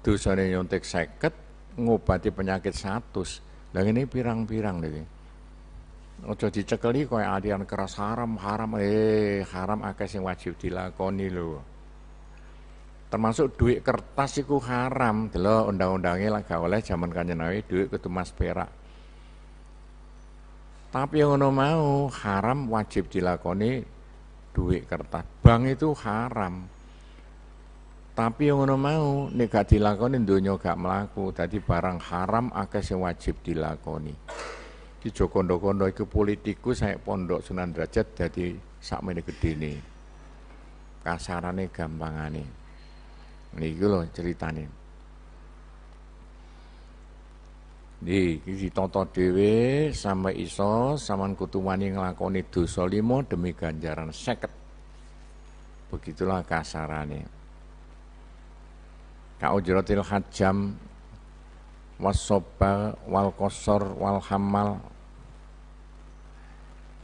Dosane nyontek seket, ngobati penyakit satu. Lah ini pirang-pirang niki. Ojo dicekeli koyo adian keras haram, haram eh haram akeh sing wajib dilakoni lho. Termasuk duit kertas itu haram. lo undang undangnya lah gak oleh zaman kanyenawi duit ketumas mas perak. Tapi yang ngono mau haram wajib dilakoni duit kertas. Bank itu haram. Tapi yang ngono mau nek gak dilakoni donya gak mlaku. Dadi barang haram akeh sing wajib dilakoni. Di Joko Kondo iku politikus saya pondok Sunan Derajat dadi sakmene gedene. Kasarane gampangane. Niku lho ceritane. Nggih, iki ditata dhewe sampe iso saman Kutu wani nglakoni dosa Solimo demi ganjaran seket Begitulah kasarane. Ka ujratil hajam wasobba wal qasar wal hamal.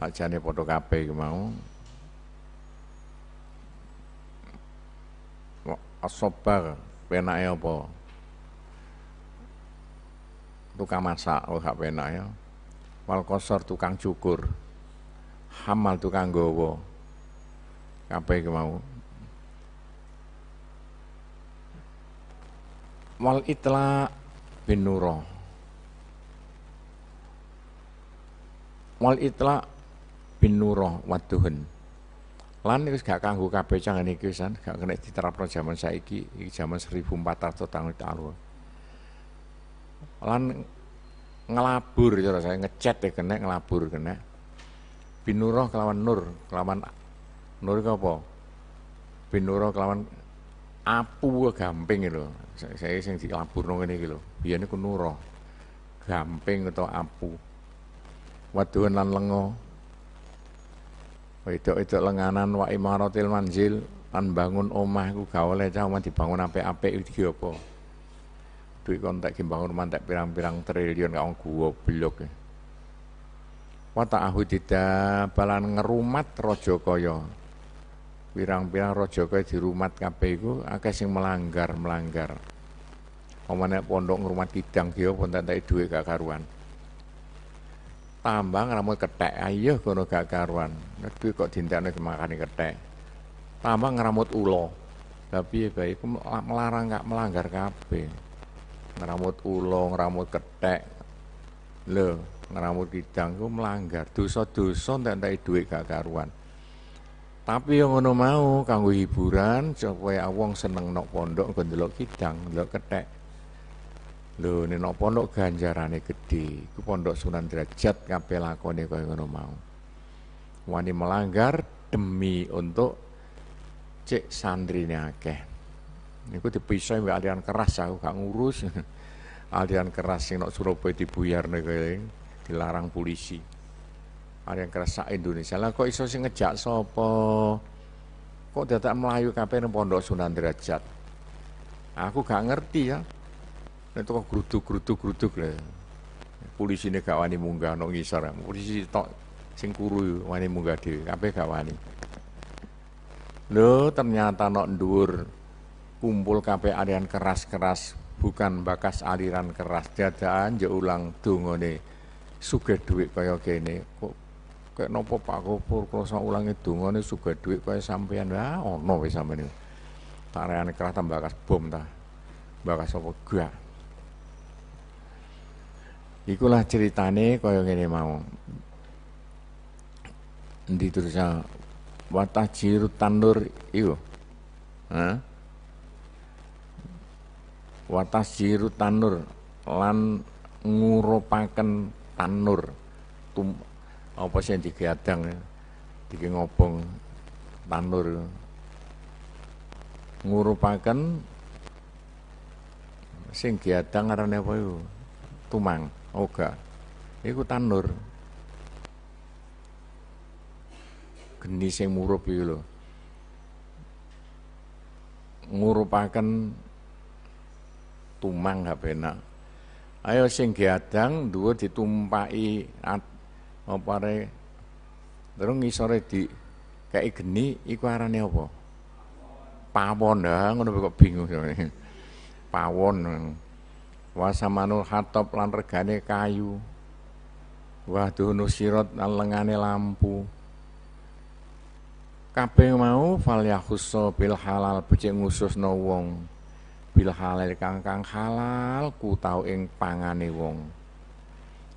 Pajane padha kabeh mau. Wasobba penake apa? tukang masak oh gak penak ya wal kosor tukang cukur hamal tukang gowo kabeh mau wal itla bin nuro wal itla bin nuro waduhen lan itu gak kanggo kabeh cangane iki gak kena diterapno jaman saiki iki jaman 1400 tahun lalu lan ngelabur cara gitu saya ngecat ya kena ngelabur kena binuroh kelawan nur kelawan nur itu apa binuroh kelawan apu gamping gitu saya, saya sing dilabur nong ini gitu biar ini kunuroh, gamping atau apu waduhan lan lengo wedok itu lenganan wa imaratil manzil lan bangun omah ku gak oleh cah dibangun apik itu iki apa duit kon tak bangun rumah tak pirang-pirang triliun kau gua ya. Wata ahu tidak balan ngerumat rojo koyo. Pirang-pirang rojo koyo dirumat kape iku akeh sing melanggar-melanggar. Omane pondok ngerumat kidang kyo pun tak duit gak karuan. Tambang ramu ketek ayo ah iya kono gak karuan. Nek duit kok dintane kemakani tambang Tambang ngeramut ulo. Tapi ya baik melarang gak melanggar kabeh ngeramut ulung, ngeramut ketek, Lho, ngeramut kidang ku melanggar dosa-dosa tidak entek dhuwit gak karuan. Tapi yang ngono mau kanggo hiburan supaya awong seneng nok pondok nggo kidang, ndelok kethek. Lho, nek nok pondok ganjarane gedhe. Iku pondok Sunan Derajat kabeh lakone kaya ngono mau. Wani melanggar demi untuk cek santrine akeh. Niku dipisah mbek aliran keras aku gak ngurus. aliran keras sing nok Surabaya dibuyar niku dilarang polisi. Aliran keras sak Indonesia. Lah kok iso sing ngejak sapa? Kok tak melayu kabeh nang Pondok Sunan Derajat. Aku gak ngerti ya. Itu kok gruduk-gruduk-gruduk lah. Polisi ini gak wani munggah nong ngisor. Polisi tok sing kuru wani munggah dhewe, kabeh gak wani. ternyata nok dur kumpul kape dengan keras-keras bukan bakas aliran keras dadaan je ulang nih sugih duit kaya kene kok kaya nopo Pak Kopur ulangi ulange nih sugih duit kaya sampean lah oh wis sampean niku tarian keras bakas bom ta bakas apa gua ikulah ceritane kaya ngene mau di terus watah jiru tandur iyo ha watas jiru tanur lan ngurupaken tanur tum apa sih digadang ya? diki ngobong tanur ngurupaken sing diadang ngarane apa iku tumang oga ikut tanur geni sing murup iku lho ngurupaken tumang habena. Ayo sing dua ditumpai at apa re terus ngisore di kayak geni iku arane apa? Pawon dah ngono kok bingung sampeyan. Pawon. Wasamanul hatop lan regane kayu. Wahdunu sirat lan lengane lampu. Kabeh mau fal yakhusso bil halal becik ngususno wong bil halal kang halal ku tau ing pangane wong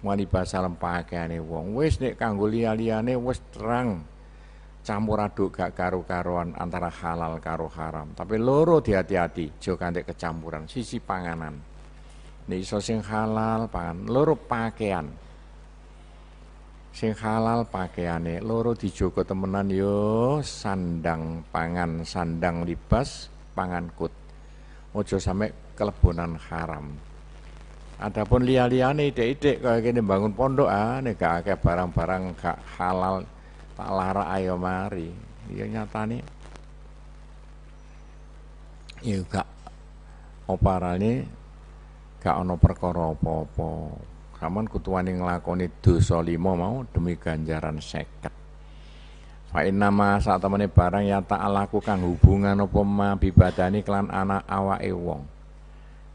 wani salem pakaiane wong wis nek kanggo liya-liyane wis terang campur aduk gak karu karuan antara halal karo haram tapi loro dihati-hati jo kanthi kecampuran sisi panganan nek iso sing halal pangan loro pakaian sing halal pakaiane loro dijogo temenan yo sandang pangan sandang libas pangan kut ojo sampai kelebonan haram Adapun lia liyane ide-ide kayak gini bangun pondok nih ah, gak akeh barang-barang gak halal tak lara ayo mari. Ya, nyata nih, ya gak oparane gak ana perkara apa-apa. Sampeyan kutuane nglakoni dosa lima mau demi ganjaran seket Fa'in nama saat temani barang tak ya ta'alaku kang hubungan apa ma bibadani kelan anak awa wong.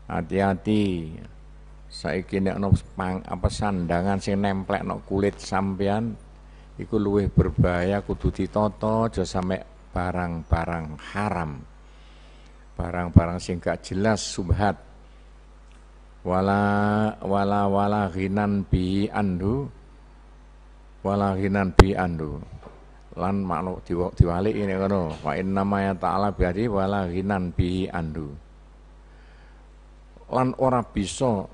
Hati-hati. Saiki nek pang apa sandangan sing nemplek no kulit sampean iku luwih berbahaya kudu ditoto aja sampe barang-barang haram. Barang-barang sing gak jelas subhat. Wala wala wala ghinan bi andu wala ghinan bi andu lan makno diwali ini kono wa in ma ya ta'ala bihi wala ghinan bihi andu lan ora bisa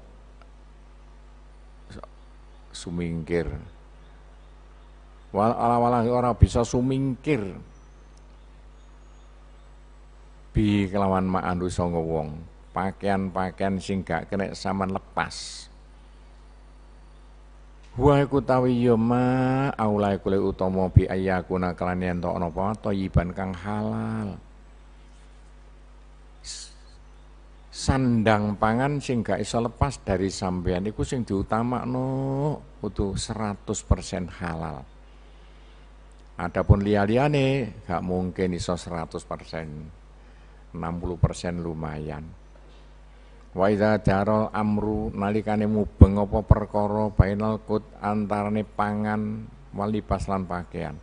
sumingkir wala wala ora bisa sumingkir bi kelawan ma andu sanga wong pakaian-pakaian sing gak kena saman lepas Wa iku tawi ya ma iku le utama bi ayyakuna kalane ento ana apa toyiban kang halal. Sandang pangan sing gak iso lepas dari sampean iku sing diutamakno kudu 100% halal. Adapun liya-liyane gak mungkin iso 100%. 60% lumayan. Wa jarol amru nalikane mubeng apa perkara bainal kut antarane pangan wali lan pakaian.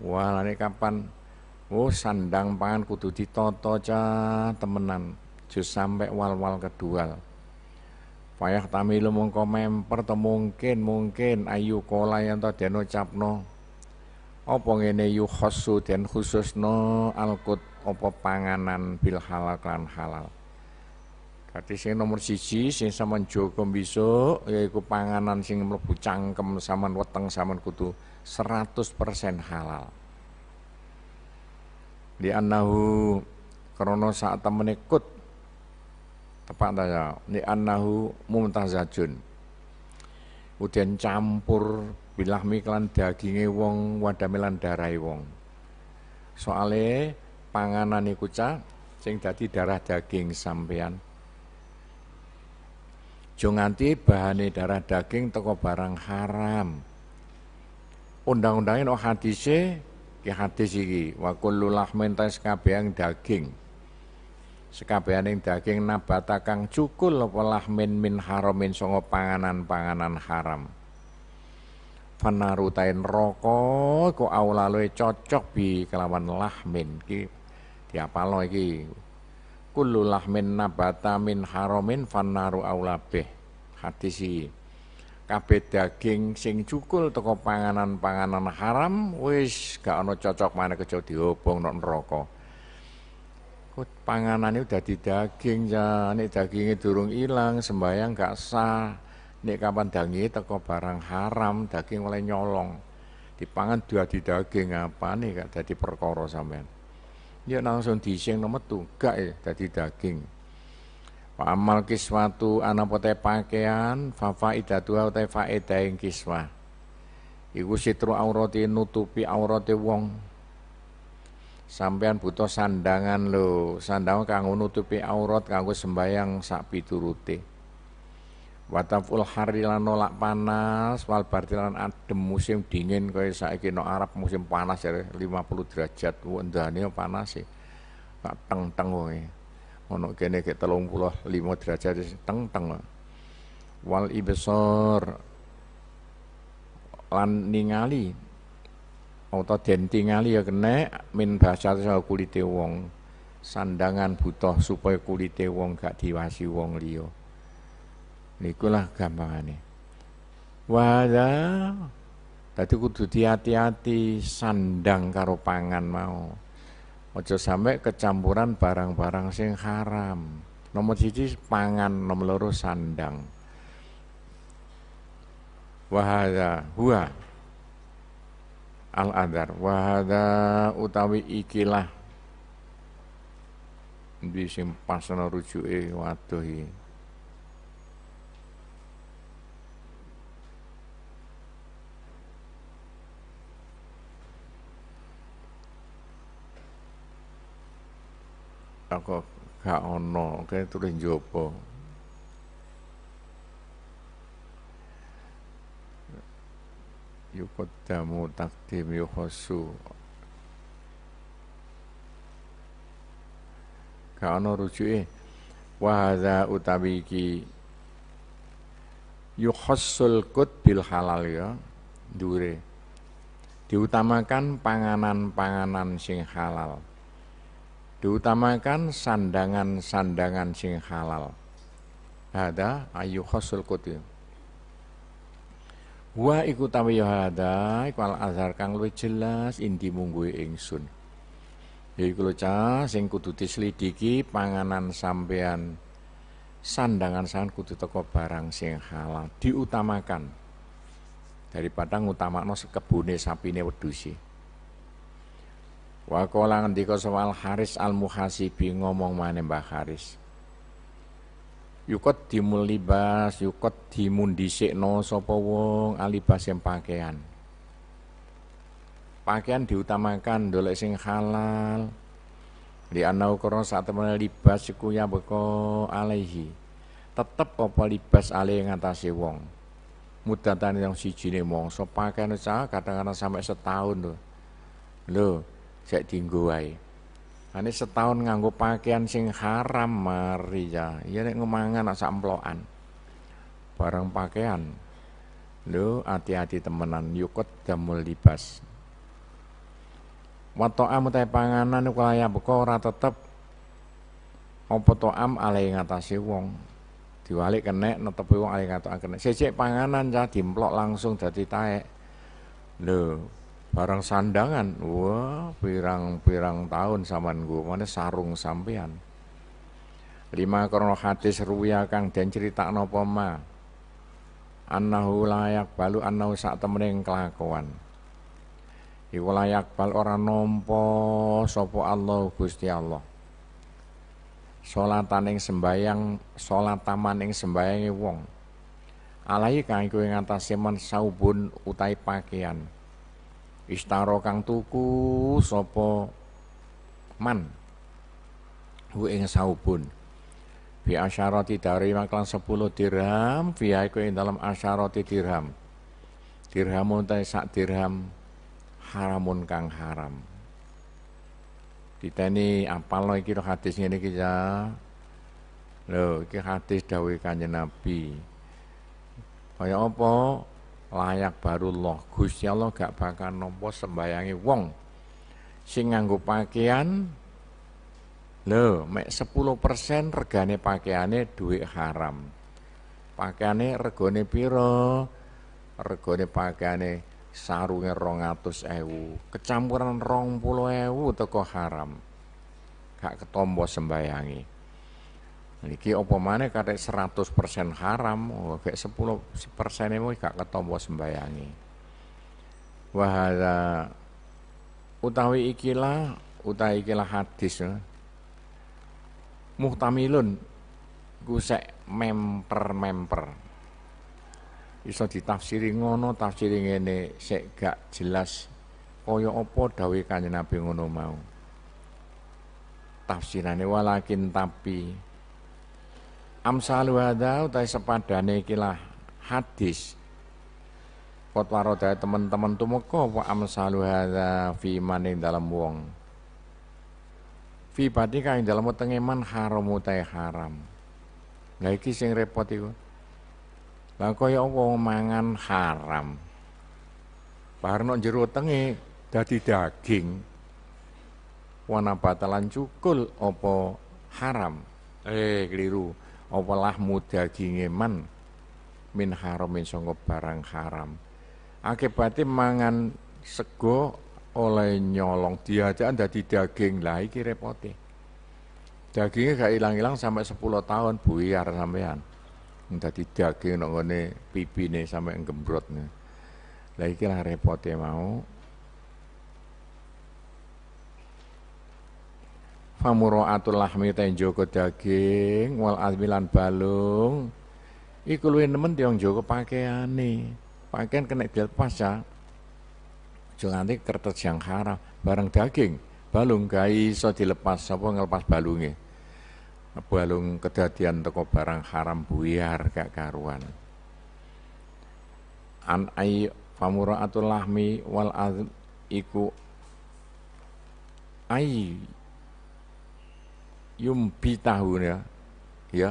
Wah, kapan oh sandang pangan kudu ditoto ca temenan jus sampai wal-wal kedua. Payah tamilu mongko memper to mungkin mungkin ayu kola yang to deno Capno, Apa ngene yu dan khusus no alkut opo panganan bil halal klan halal. Dadi sing nomor siji sing sampean joko besok yaiku panganan sing mlebu cangkem sama weteng kutu seratus 100% halal. Di anahu krono saat temene kut tepat ta Di ya? annahu mumtazajun. Kemudian campur bilah miklan daginge wong wadamilan darai wong. Soale panganan iku cah sing dadi darah daging sampean Jo nganti bahane darah daging toko barang haram. Undang-undangin oh hadise ki ya hadis iki wa kullu lahmin daging. Sekabehaning daging nabata kang cukul apa lahmin min haramin songo panganan-panganan haram. rutain rokok ku aulalu cocok bi kelawan lahmin ki diapalno iki kullu lahmin nabata min haramin fannaru aulabih hadisi kabeh daging sing cukul toko panganan-panganan haram wis gak ana cocok mana kejo dihubung roko neraka panganan panganane udah di daging ya nek daginge durung ilang sembayang gak sah nek kapan dangi toko barang haram daging oleh nyolong dipangan dua di daging apa nih gak jadi perkara sampean dia langsung dising no metu gak ya daging Wa amal kiswatu anapote pakaian fafa idatuha utai faedae kiswa iku sitru aurati nutupi aurate wong sampean butuh sandangan lo sandangan kanggo nutupi aurat kanggo sembayang sak piturute Wataful harilan nolak panas, wal bartilan adem musim dingin kaya saiki no Arab musim panas ya 50 derajat wendane panas sih. E. Tak teng-teng kowe. Ono kene ke 35 derajat teng-teng. Wal ibsor lan ningali atau den ya kene min bahasa kulite wong sandangan butuh supaya kulite wong gak diwasi wong liya. Nikulah ini Wala tadi kudu hati-hati sandang karo pangan mau. Ojo sampai kecampuran barang-barang sing haram. Nomor siji pangan, nomor loro sandang. Wahada huwa al adar wahada utawi ikilah di sing pasana rujuke Kau gak ono kene tulis njopo yukodamu takdim yukhosu gak ono rujuke wahadza utawi iki yukhassul kut bil halal ya dure diutamakan panganan-panganan sing halal diutamakan sandangan-sandangan sing halal. ada ayu khusul kutim. Wa iku tawi yohada ya iku al azhar kang luwih jelas indi munggui ingsun. Ya iku loca sing kudu diselidiki panganan sampean sandangan sangan kudu teko barang sing halal diutamakan daripada ngutamakno sekebune sapine wedhusi. E. Wa di ngendika soal Haris al-Muhasibi ngomong mana Mbah Haris. Yukot dimulibas, yukot dimundisik no sapa wong alibas yang pakaian. Pakaian diutamakan dolek sing halal. Di anau koro saat temen libas iku ya beko alaihi. Tetep apa libas alih ngatasi wong. tani yang si jini mongso pakaian usaha kadang-kadang sampai setahun tuh. Loh, cek dinggo wae. Ane setahun nganggo pakaian sing haram mari ya. Ya nek ngemangan sak emplokan. Barang pakaian. Lho, hati-hati temenan yukut damul libas. Wato ta'amu teh panganan iku kaya beko ora tetep apa ta'am ale ngatasi wong. Diwalik kenek netepi wong ale ngatasi kenek. Sejek panganan ya dimplok langsung dadi taek. Lho, barang sandangan wah pirang-pirang tahun saman gue mana sarung sampean lima krono hadis ruya kang dan cerita nopo ma Anahu layak balu anau saat temeneng kelakuan iku layak bal orang nompo sopo Allah Gusti Allah salatan ing sembayang salat taman ing sembayange wong Alaih kang iku ing saubun utai pakaian Istaro kang tuku sopo man hu ing saubun bi asyarati dari maklan 10 dirham fi iku ing dalam asyarati dirham dirhamun ta sak dirham haramun kang haram kita ini apal loh kita hadis ini kita ya? loh kira hadis dawe kanjeng nabi Kayak apa layak baru barullah Gusti Allah gak bakal nampa sembayangi wong sing nganggo pakaian lho mek 10% regane pakaiane duit haram pakaiane regane piro regane pakaiane rongatus ewu kecampuran rong ewu toko haram gak ketompo sembayangi Niki opo mana kata 100% haram, kayak 10 persen ini gak ketombo sembayangi. Wahala utawi ikilah utawi ikilah hadis ya. Muhtamilun gusek memper-memper. Iso ditafsiri ngono, tafsiri ngene sik gak jelas Koyo opo dawuh Kanjeng Nabi ngono mau. Tafsirannya walakin tapi Amsalu hadza utai sepadane ikilah hadis. Kot temen teman-teman tumeka wa amsalu hadza fi maning dalam wong. Fi badi kain dalam wetenge man haram utai haram. Lah iki sing repot iku. Lah kaya wong mangan haram. Barno jero wetenge dadi daging. Wana batalan cukul opo haram. Eh keliru apa lahmu daginge man min haramin barang haram akibate mangan sego oleh nyolong diajakan dadi daging lah iki repote dagingnya gak hilang hilang sampai 10 tahun buyar sampean di daging nang pipi pipine sampai gembrotne lah iki lah repote mau famuraatul lahmi ten joko daging wal azmilan balung iku luwih nemen tiang joko pakaiane pakaian kena dilepas ya jangan nganti kertas yang haram barang daging balung ga iso dilepas apa ngelepas balungnya balung kedatian toko barang haram buyar kak karuan an ay famuraatul lahmi wal iku ay yumbitahu ya ya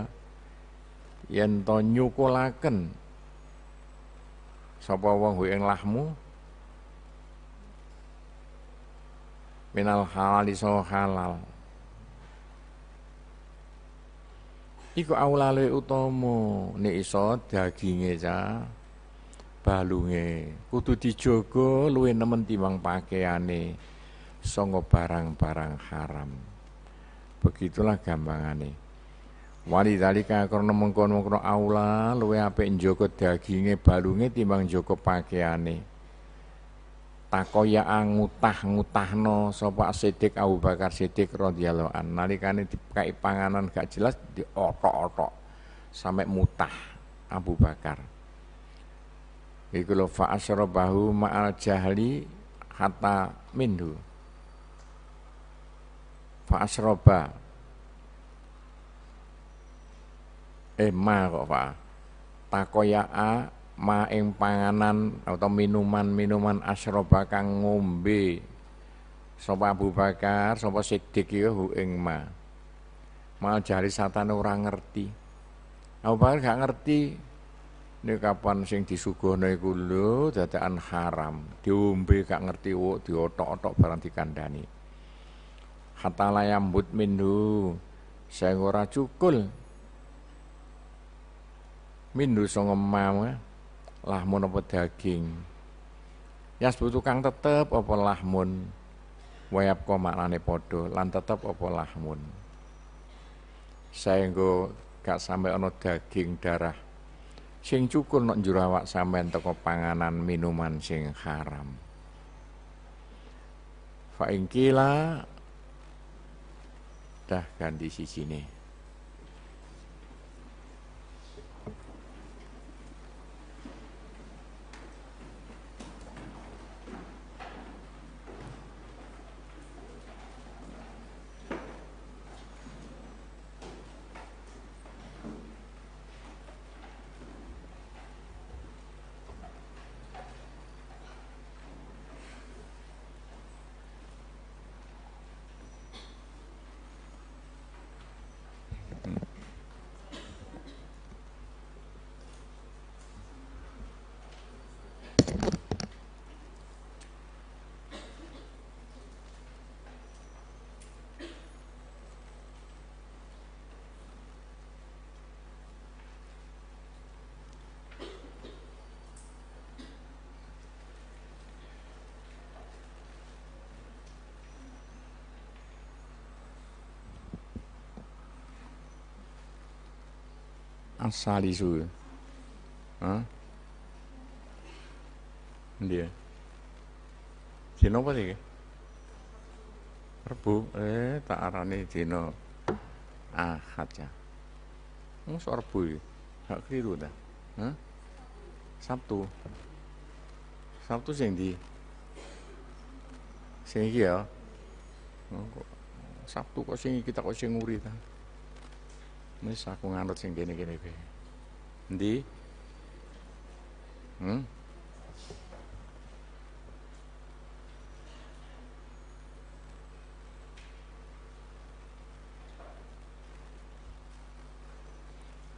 yen to nyukulaken sapa wong ing lahmu minal halal iso halal iku aulale utama nek iso daginge cah balunge kudu dijogo luwih nemen timbang pakaiane sanga barang-barang haram Begitulah gampangane. Wali dalika karena mengkono-mengkono aula luwe apik njoko daginge balunge timbang njoko pakaiane. Takoya ngutah-ngutahno sopak Siddiq Abu Bakar Siddiq radhiyallahu an nalikane dipakai panganan gak jelas diotok-otok sampai mutah Abu Bakar. Iku lo bahu ma'al jahli hatta minhu. Fa'asroba Eh ma kok fa Takoya a ma ing panganan atau minuman-minuman asroba kang ngombe Sapa Abu Bakar, sapa Siddiq ya hu ing ma Mau jari satan ora ngerti Abu Bakar gak ngerti ini kapan sing disuguhno iku lho dadakan haram diombe gak ngerti wo diotok-otok barang dikandani hatta layambut minhu saya ora cukul minhu songo lah lahmun apa daging ya tukang tetep apa lahmun wayap ko maknane podo lan tetep apa lahmun saya nggo gak sampai ono daging darah sing cukul nok jurawak sampe toko panganan minuman sing haram faingkila dah ganti sisi ini. salisu. Hah? Ndi? Ya? Dina apa sih? Rebu, eh tak arani dina. Ahad ya. Masa Rebu iki. Hak keliru ta. Hah? Sabtu. Sabtu sing ndi? Sing iki ya? oh, Sabtu kok kita kok nguri ta. Wis aku nganut sing kene-kene kuwi. Endi? Hmm?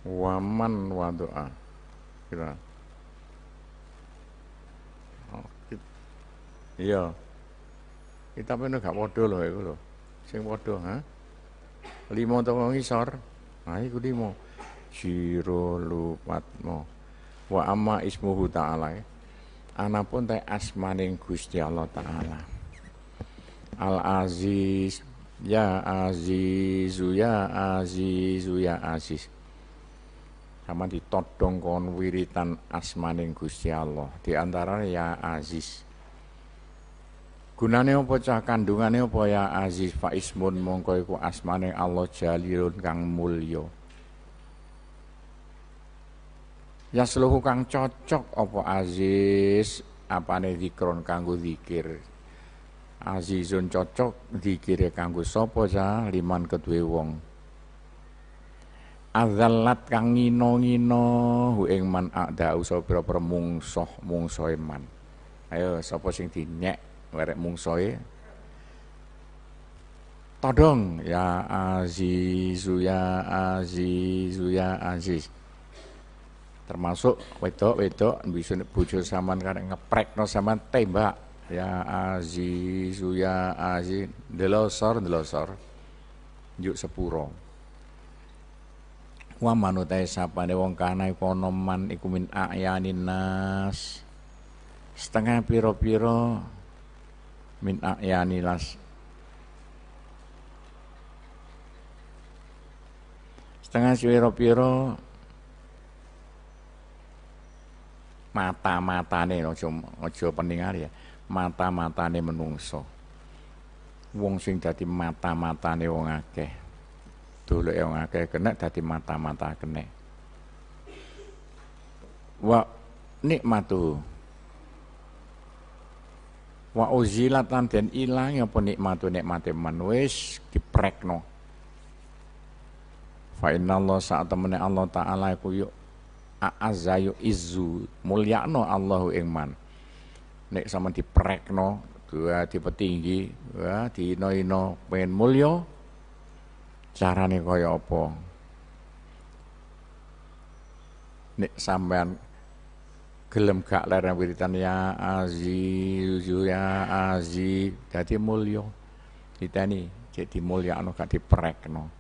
Waman wadoa. Kira. Oh, iya. Kita pun gak podo loh itu loh. Sing podo, ha? Lima toko ngisor. Nah iku limo. Jiro lupatmo. Wa amma ismuhu ta'ala. Ana pun teh asmaning Gusti Allah taala. Al Aziz ya Azizu ya Azizu ya Aziz. Sama ditodong kon wiritan asmaning Gusti Allah. Di antara ya Aziz. Gunane apa cah kandungane apa ya Aziz fa mongko iku asmane Allah Jalilun kang mulya. Yasluhu kang cocok apa Aziz apane zikron kanggo zikir. Azizun cocok zikire kanggo sapa cah liman kedue wong. Azalat kang ngino-ngino hu ing man akda usah pira-pira mungsoh mungsoe man. Ayo sapa sing dinyek werek mungsoe todong ya azizu ya azizu ya aziz termasuk wedok-wedok bisa bujo saman karek no saman tembak ya azizu ya aziz delosor delosor yuk sepuro wa manutai de wong kana ekonoman ikumin ayani ayanin nas setengah piro piro min a'yanilas setengah suwiro-piro mata-matane ojo ojo peningar ya mata-matane mata menungso wong sing dadi mata-matane wong akeh dulu wong akeh kena dadi mata-mata kene wa nikmatu wa uzilat lan den ilang apa nikmatu nikmate wis diprekno fa Allah saat temene Allah taala iku yuk a'azzayu izzu mulyakno Allahu ing man nek sama diprekno dua dipetinggi ya diino-ino pengen mulya carane kaya apa nek sampean gelem gak leren wiritan ya aziz ya aziz kita ini jadi mulia anu gak no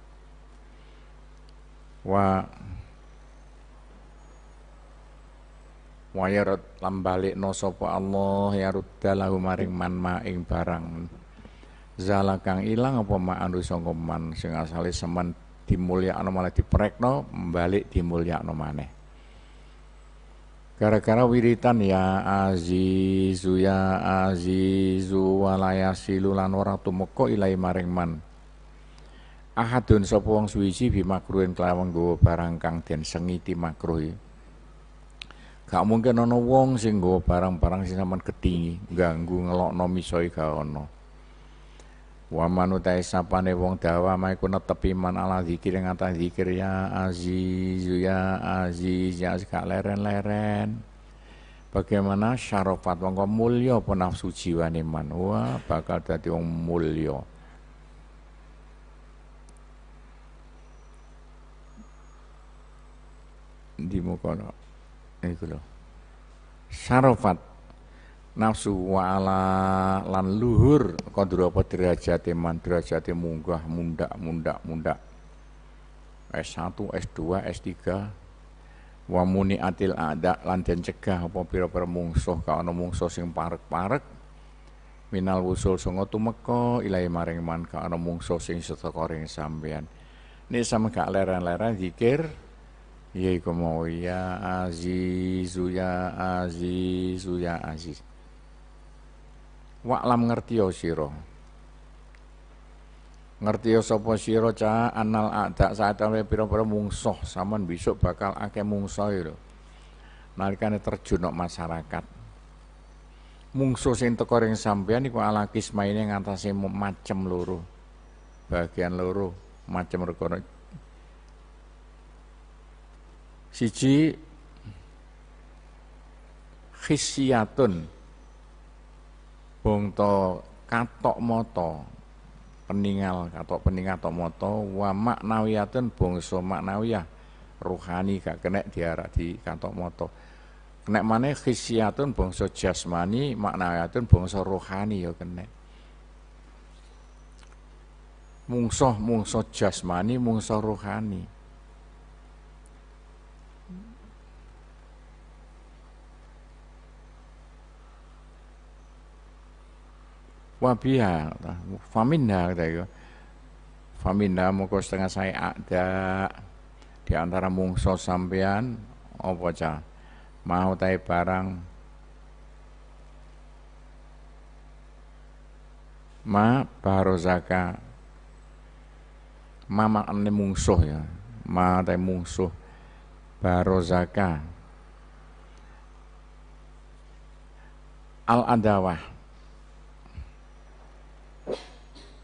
wa wa yarad lam no sapa Allah yarut dalahu maring man maing barang zala kang ilang apa ma anu songkoman sing asale semen anu malah diprekno balik anu maneh Gara-gara wiritan ya azizu ya azizu walayasilu lan ora tumeka ilai maring man. Ahadun sapa wong suwiji makruin kelawan nggawa barang kang den sengiti makruhi. Gak mungkin ana wong sing nggawa barang-barang sing sampean ketingi, ganggu ngelokno misoi gak ana. Wa manutai sapane wong dawa maiku netepi man ala zikir yang atas zikir ya, ya aziz ya aziz ya gak leren-leren. Bagaimana syarofat wong kok mulio apa nafsu ni man. Wa bakal dati wong mulio Di mukono. Ini lho. Syarofat nafsu wala lan luhur kandura apa derajate man derajati munggah mundak mundak mundak S1 S2 S3 wa muni atil ada lan den cegah apa pira-pira mungsuh ka ana mungsuh sing parek-parek minal wusul songo tumeka ilahi maring man ka ana mungsuh sing seteka ring sampeyan nek sampe gak leren-leren zikir yaiku mau ya azizu ya azizu ya aziz wa'lam ngertiyo ngerti ngertiyo sapa siro ca anal adak saatane pira-pira mungsoh, saman besok bakal ake mungsoh lho nalikane terjun no masyarakat mungso sing teko ring sampeyan iku ala kismaine ngatasi macem loro bagian loro macem rekono siji khisyatun to katok moto peningal katok peningal to moto wa maknawiyatun bongso maknawiyah ruhani gak kena diarak di katok moto kena mana khisyatun bongso jasmani maknawiyatun bongso ruhani ya kena mungsoh mungsoh jasmani mungsoh ruhani wabiha faminha kata itu faminha moko setengah saya ada di antara mungso sampean apa cah mau tai barang ma barozaka ma makne mungsuh ya ma tai mungsuh barozaka al adawah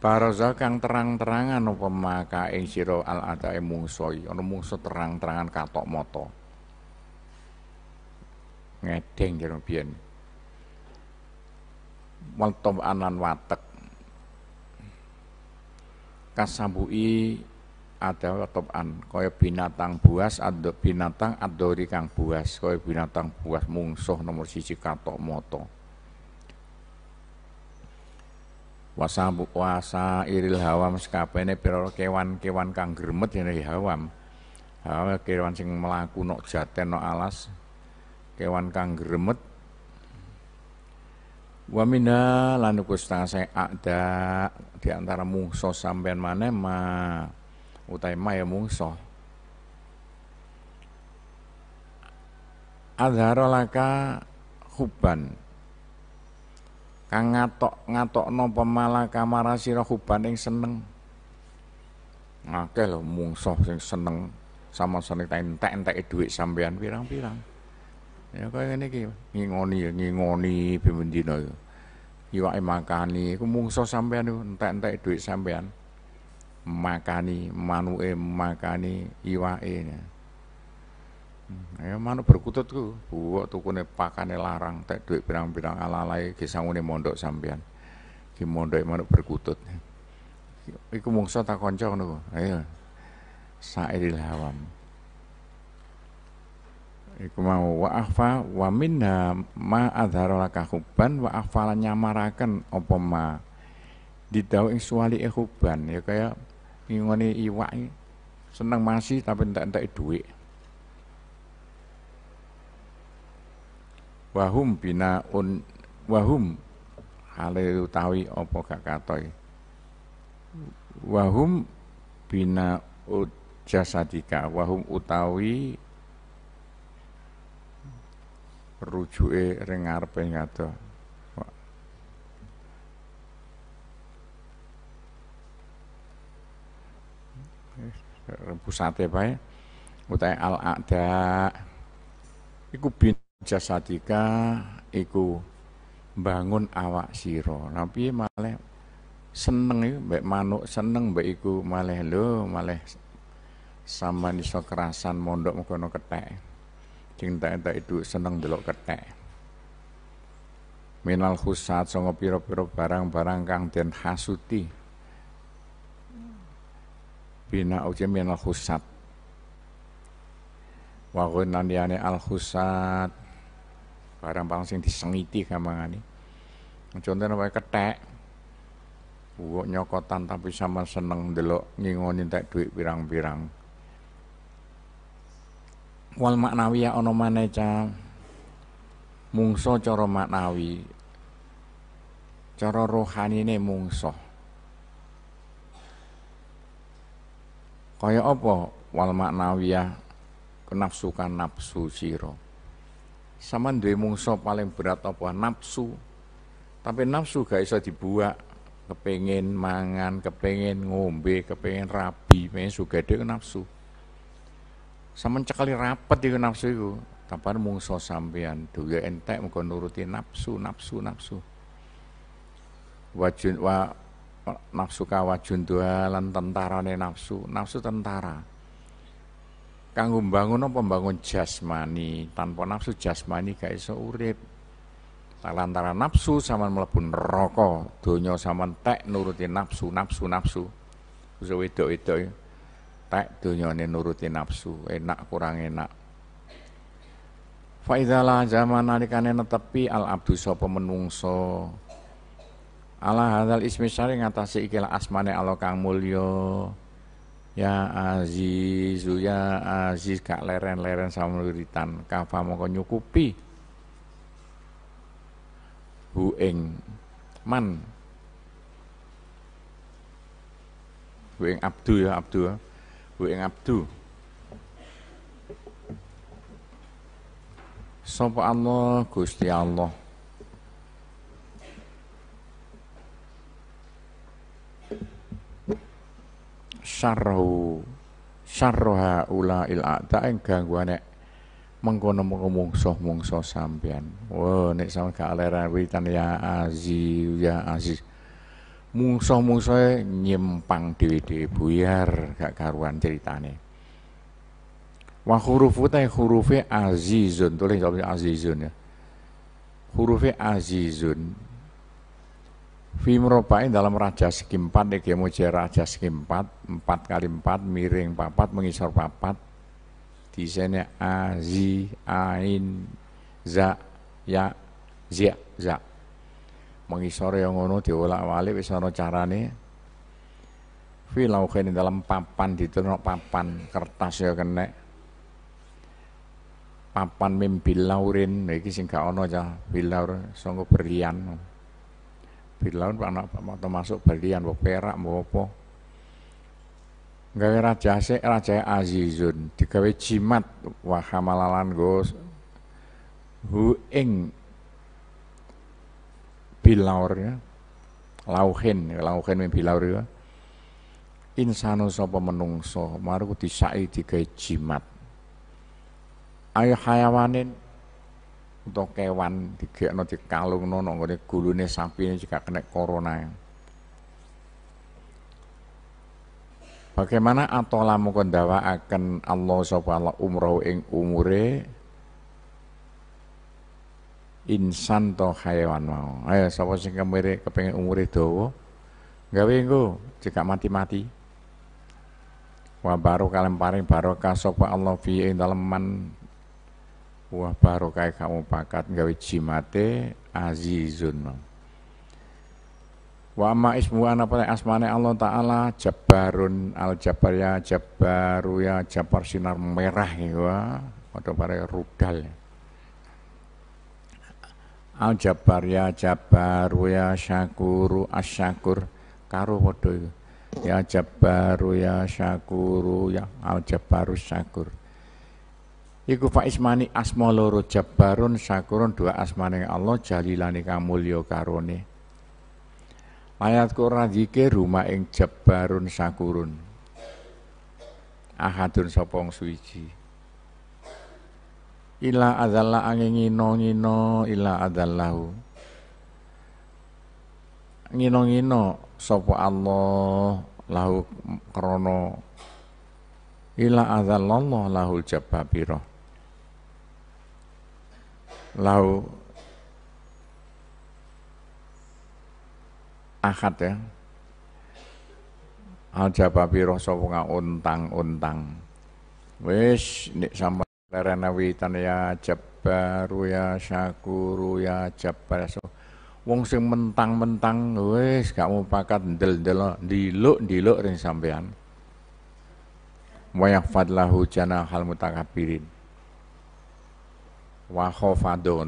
Barosa kang terang-terangan apa maka ing sira al atae mungsoi, ana mungso terang-terangan katok moto. Ngedeng jero biyen. Waltom anan watek. Kasambui ada an kaya binatang buas ada binatang adori kang buas kaya binatang buas mungsuh nomor siji katok moto. wasa wasa iril hawam sekabehane pira kewan-kewan kang gremet jenenge ya, ya, hawam hawam ya, kewan sing melaku nok jaten nok alas kewan kang gremet wamina lanu lan ada di antara mungso sampean mane ma utai ma ya mungso adharolaka huban kang ngatok no pemala kamara sira huban yang seneng akeh lo mungsuh yang seneng sama seneng entek-enteke duit sampean pirang-pirang ya kaya ngene iki ngingoni ngingoni bimendina iwa makani iku mungsuh sampean entek-enteke duit sampean makani manue makani iwa iwake Hmm. Ya manuk berkutut ku, buwok tukune pakane larang, tak duit pirang-pirang alalai, kisah mondok sampean. Ki mondok manuk berkutut. Iku mungsa tak kanca Ayo. Sairil hawam. Iku mau wa afa wa minha ma adhara laka wa afala nyamarakan opo ma didhawuh ing suwali e hubban ya kaya ngingoni iwak e. senang masih tapi tak entek duit. wahum bina un, wahum hale utawi opo gak wahum bina jasadika wahum utawi rujue rengar pengato rebus sate pae utai al ada iku bina jasatika iku bangun awak siro. tapi malah seneng iku mbek manuk seneng mbek iku malah lho malah sama iso kerasan mondok mengkono ketek Sing tak-tak itu seneng delok ketek. Minal khusat songo piro-piro barang-barang kang den hasuti. Bina uji minal khusat. Wa gunaniane al khusat barang-barang sing disengiti kamangane. Contohnya wae ketek, Wong nyokotan tapi sama seneng delok ngingoni tak duit pirang-pirang. Wal maknawiya ana maneh ca mungsa coro maknawi. Cara rohanine mungsa. Kaya apa wal maknawiyah kenafsukan nafsu siro sama duwe mungso paling berat apa nafsu tapi nafsu gak bisa dibuat kepengen mangan, kepengen ngombe, kepengen rabi, pengen suka ke nafsu. Saman cekali rapet dengan nafsu itu, Tapan mungso sampean duwe entek muga nuruti nafsu, nafsu, nafsu. Wajun wa nafsu kawajun lan tentarane nafsu, nafsu tentara kanggo bangun, apa mbangun jasmani tanpa nafsu jasmani gak iso urip lantaran nafsu sama mlebu rokok, donya sama tek nuruti nafsu nafsu nafsu iso wedok-wedok ya. tek donyane nuruti nafsu enak kurang enak Faizalah zaman alikannya netepi al abdu sapa menungso ala hadal ismi syari ngatasi ikilah asmane Allah kang mulya Ya, ya Aziz, ya Aziz kak leren-leren sama wiritan, kafa mongko nyukupi. Huing man. Huing abdu ya abdu. Huing ya. abdu. Sapa Allah Gusti Allah syarhu syarroha ula il ada yang gangguan nek mengkono mengumungso mungso sampean wow nek sama ke aliran witan ya aziz ya aziz mungso mungso nyimpang dewi dewi buyar gak karuan ceritane wa hurufu teh hurufe azizun tulis jawabnya azizun ya Hurufnya azizun Fi Vimropai dalam raja segi empat, Egemoje raja segi empat, empat kali empat, miring papat, mengisor papat. Desainnya A, Z, Ain, Z, Ya, Zia, Za. Mengisor yang ngono diolak wali wis cara carane. Fi ini dalam papan di diterno papan kertas ya kena. Papan mim laurin, nah iki sing ono ana cah bilaur sanggo berlian bilaun anak masuk berlian mau perak mau apa gawe raja se raja azizun digawe jimat wahamalalan gos hu ing bilaur ya lauhin lauhin min bilaur ya insanu sapa menungso maru disai digawe jimat ayo hayawanin atau kewan digekno dikalungno nang gone gulune sapine jika kena corona. Bagaimana atola kondawa akan Allah subhanahuwataala umroh ing umure insan to hewan mau. Ayo sapa sing kemire kepengin umure dawa gawe engko jika mati-mati. baru barokah paring barokah sapa Allah fi dalam man Wah barokai kamu pakat gawe jimate azizun. Wa ma ismu ana asmane Allah taala Jabarun al Jabar ya Jabaru ya Jabar sinar merah ya padha pare rudal. Al Jabar ya Jabaru ya, ya Syakuru asyakur karo padha ya, ya Jabaru ya Syakuru ya Al Jabaru Syakur Iku fa ismani asma loro jabbarun syakurun dua asmane Allah jalilani kamulya karone. Ayat Quran rumah ing jabbarun sakurun Ahadun sopong suici. Ila adalla angin ngino ngino ila adallahu. ngino-ngino sopo Allah lahu krono. ila Allah lahu jabbabiroh lau akad ya aja babi rasa wong untang-untang wis nek sama lerena witan ya jabbaru ya syakuru ya jabar ya, so, wong sing mentang-mentang wis gak pakat ndel-ndel diluk diluk ring sampean wa jana hal mutakabirin wa khafadu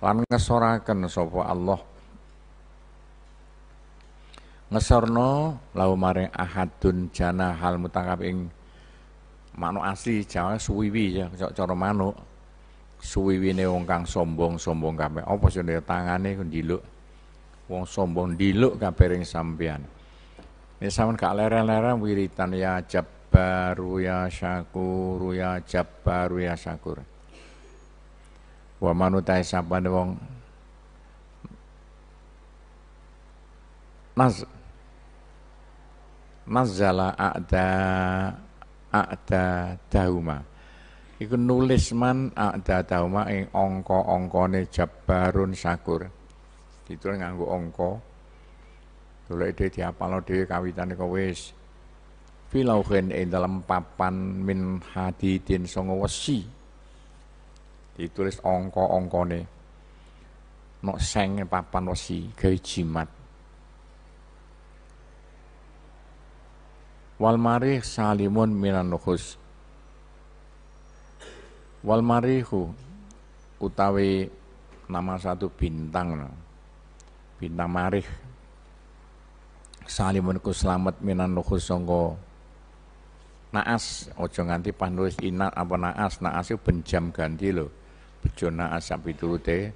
lan ngesoraken sapa Allah ngesorno lau mare ahadun jana hal mutangkap ing manuk asli Jawa suwiwi ya cara manuk suwiwine wong kang sombong-sombong kabeh apa sing tangane ku ndiluk wong sombong ndiluk kabeh ring sampeyan nek ya, sampean gak leren-leren wiritan ya jabbaru ya syakuru ya jabbaru ya syakuru wa manutai sapane wong Naz Nazala a'da a'da dahuma Iku nulis man a'da dahuma ing angka-angkane Jabbarun Sakur Ditulis nganggo angka Dolek dhewe diapalo dhewe kawitane kok wis Filauhin ing dalam papan min hadidin songo wesi ditulis ongko angkane nok seng papan rosi, gawe jimat wal salimun minan nukhus wal marihu utawi nama satu bintang bintang marih salimun ku selamat minan nukhus naas ojo nganti panulis inat apa naas naas itu benjam ganti loh bejona asap itu rute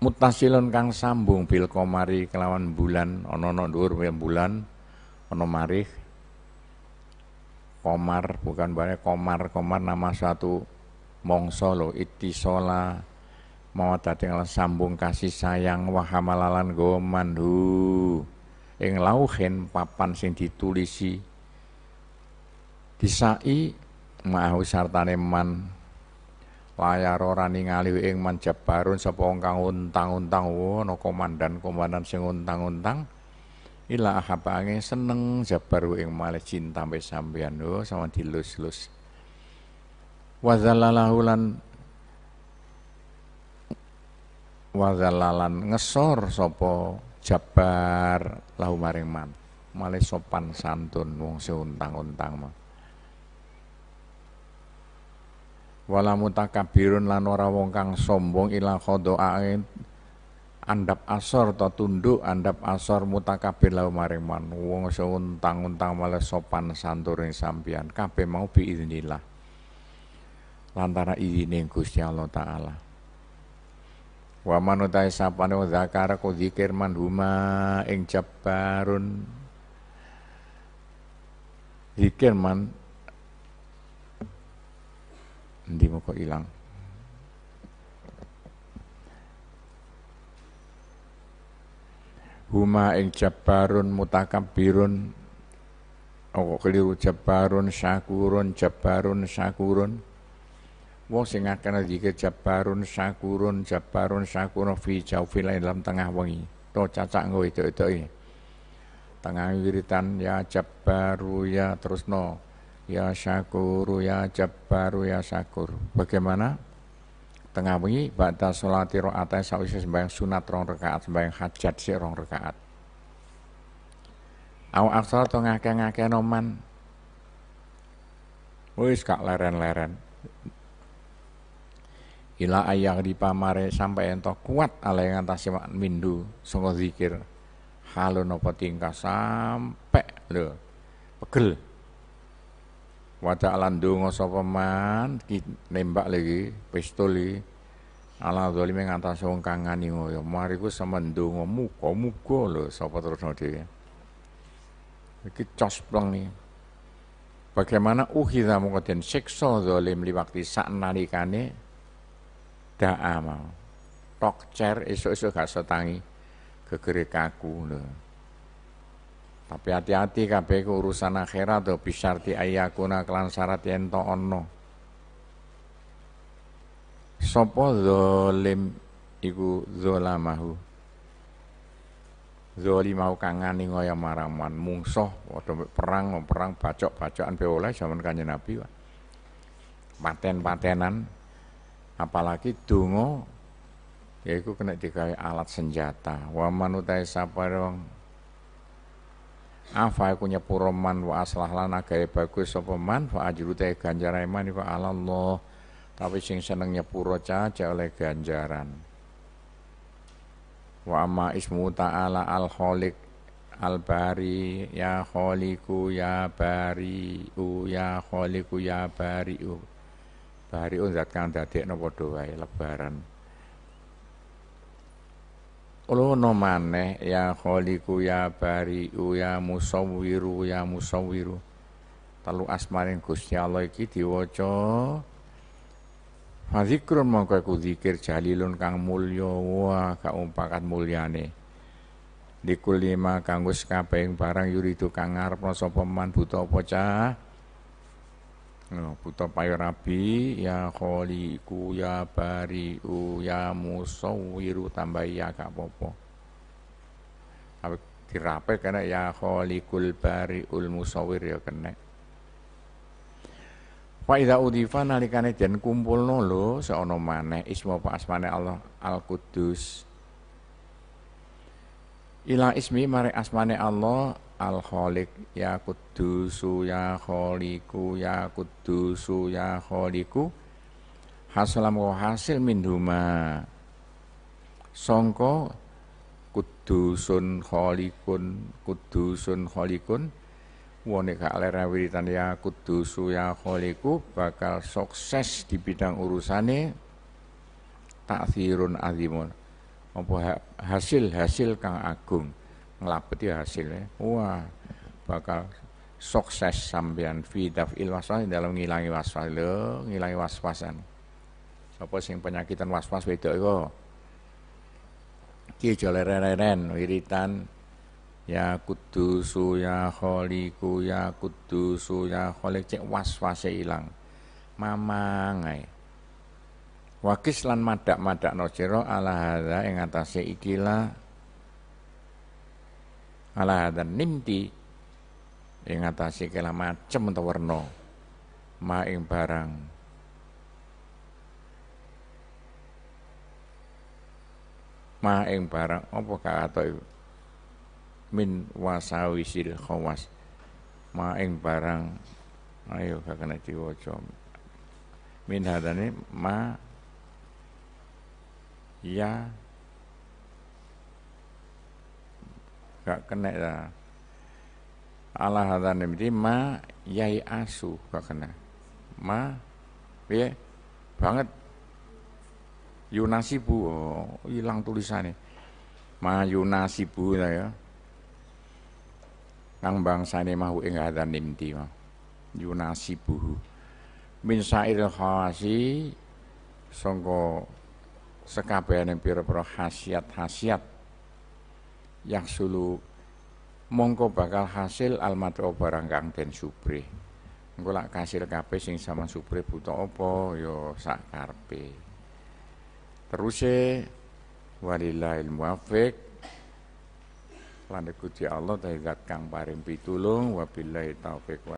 mutasilon kang sambung bil komari kelawan bulan ono ana dhuwur bulan ono marih komar bukan banyak komar komar nama satu mongso lo sola mau tadi sambung kasih sayang wahamalalan gomandu hu ing lauhen papan sing ditulisi disai mau sartane man layar ora ningali ing man jabarun sapa kang untang-untang oh, no komandan-komandan sing untang-untang ila ahabange seneng jabaru ing male cinta sampe sampeyan lho oh, sama dilus-lus wazalalahulan wazalalan lan ngesor sopo jabar lahu maring man male sopan santun wong seuntang-untang mah wala mutakabirun lan ora wong kang sombong ila khadaain andap asor to tunduk andap asor mutakabir lau maring man wong seuntang-untang males sopan santur ing sampeyan kabeh mau biiznillah lantara izine Gusti Allah taala wa manutai sapane zakara ku zikir huma ing jabarun zikir man mau kok hilang. Huma ing jabarun o Oh keliru jabarun syakurun jabarun syakurun Wong sing akan jika jabarun syakurun jabarun syakurun fi jauh lain dalam tengah wengi Tuh cacak nggo itu-itu tengah wiritan ya jabaru ya terus no Ya syakuru ya jabbaru ya syakur. Bagaimana? Tengah wengi ba'da sholati ra'atai sawisi sembahyang sunat rong rekaat sembahyang hajat si rong rekaat. Au aksara to ngake ngakeh noman. Wis kak leren-leren. Ila ayah di pamare sampai entok kuat ala yang atas mindu sungguh zikir. halo apa tingkah sampai lho pegel Waca alan donga sapa man nembak lagi pistol iki. Ala zalime ngatas wong kang nganima ya mari ku semendonga muga-muga lho sapa terusno dhewe. Iki cospleng nih. Bagaimana uhidha mungkin siksa zalim liwakti sak nalikane da'a mau. Tok cer esuk-esuk gak setangi gegere kaku lho. Tapi hati-hati kabeh urusan akhirat do oh, bisyarti ayyakuna kelan syarat yen to ono. Sopo zolim, iku zolamahu, Zoli mau kangani ngoyo marang man mungsuh padha perang oh, perang bacok-bacokan be oleh zaman Kanjeng Nabi. Paten-patenan apalagi dungo yaiku kena digawe alat senjata. Wa manutai sapa afa iku nyepuro man wa aslah lan agawe bagus sapa man fa ajru te ganjaran man iku Allah tapi sing seneng nyepuro caca oleh ganjaran wa amma ismu ta'ala al khaliq al bari ya khaliqu ya bari u ya khaliqu ya bari u bari zat kang dadekno padha wae lebaran Lono maneh ya kholiku ya bariu ya musawwiru ya musawwiru. Telu asmaring Gusti Allah iki diwaca Fazikrun mongko iku zikir jalilun kang mulya wah kaumpakan mulyane. Likulima kanggo sakabehing barang yuridu kang ngarepna sapa man buta apa cah Buta payu rabi ya kholiku ya bariu ya musawiru tambah ya gak popo. Tapi dirapai karena ya kholikul bariul musawir ya kena. Wa idza udhifa nalikane dan kumpul nolo seono mana ismu apa asmane Allah Al Kudus. Ila ismi mare asmane Allah al kholik ya Kudusu ya kholiku ya Kudusu ya holiku, hasalam hasil minhuma songko kudusun kholikun kudusun kholikun wone gak lera wiritan ya kudusu ya kholiku bakal sukses di bidang urusane sirun azimun apa hasil-hasil kang agung ngelapet ya hasilnya wah bakal sukses sampean fi daf'il dalam ngilangi waswas lo ngilangi waswasan apa sih penyakitan waswas beda itu, ki jole reren wiritan ya kudusu ya kholiku ya kudusu ya holik cek waswase ilang mamang ae wakis lan madak-madak nojero ala hada yang atasnya ikilah ala dan nimti ing ngatasi kala macem utawa werna ma ing barang ma ing barang apa kato min wasawisil khawas ma ing barang ayo kakena diwaca min hadane ma ya gak kena ya Allah hadan mimiti ma yai asu gak kena. Ma piye banget yunasibu oh, tulisannya. Ma yunasibu ta ya. Kang bangsane mahu ing hadan mimiti ma. Yunasibu. Min sairil khawasi sangka sekabehane pira-pira khasiat-khasiat yang suluk mongko bakal hasil almatro barang kang den supri engko lak kasil sing sama supri buta opo yo ya sak karepe teruse walillahil muwaffiq lan kudu Allah kang paring pitulung wabillahi taufik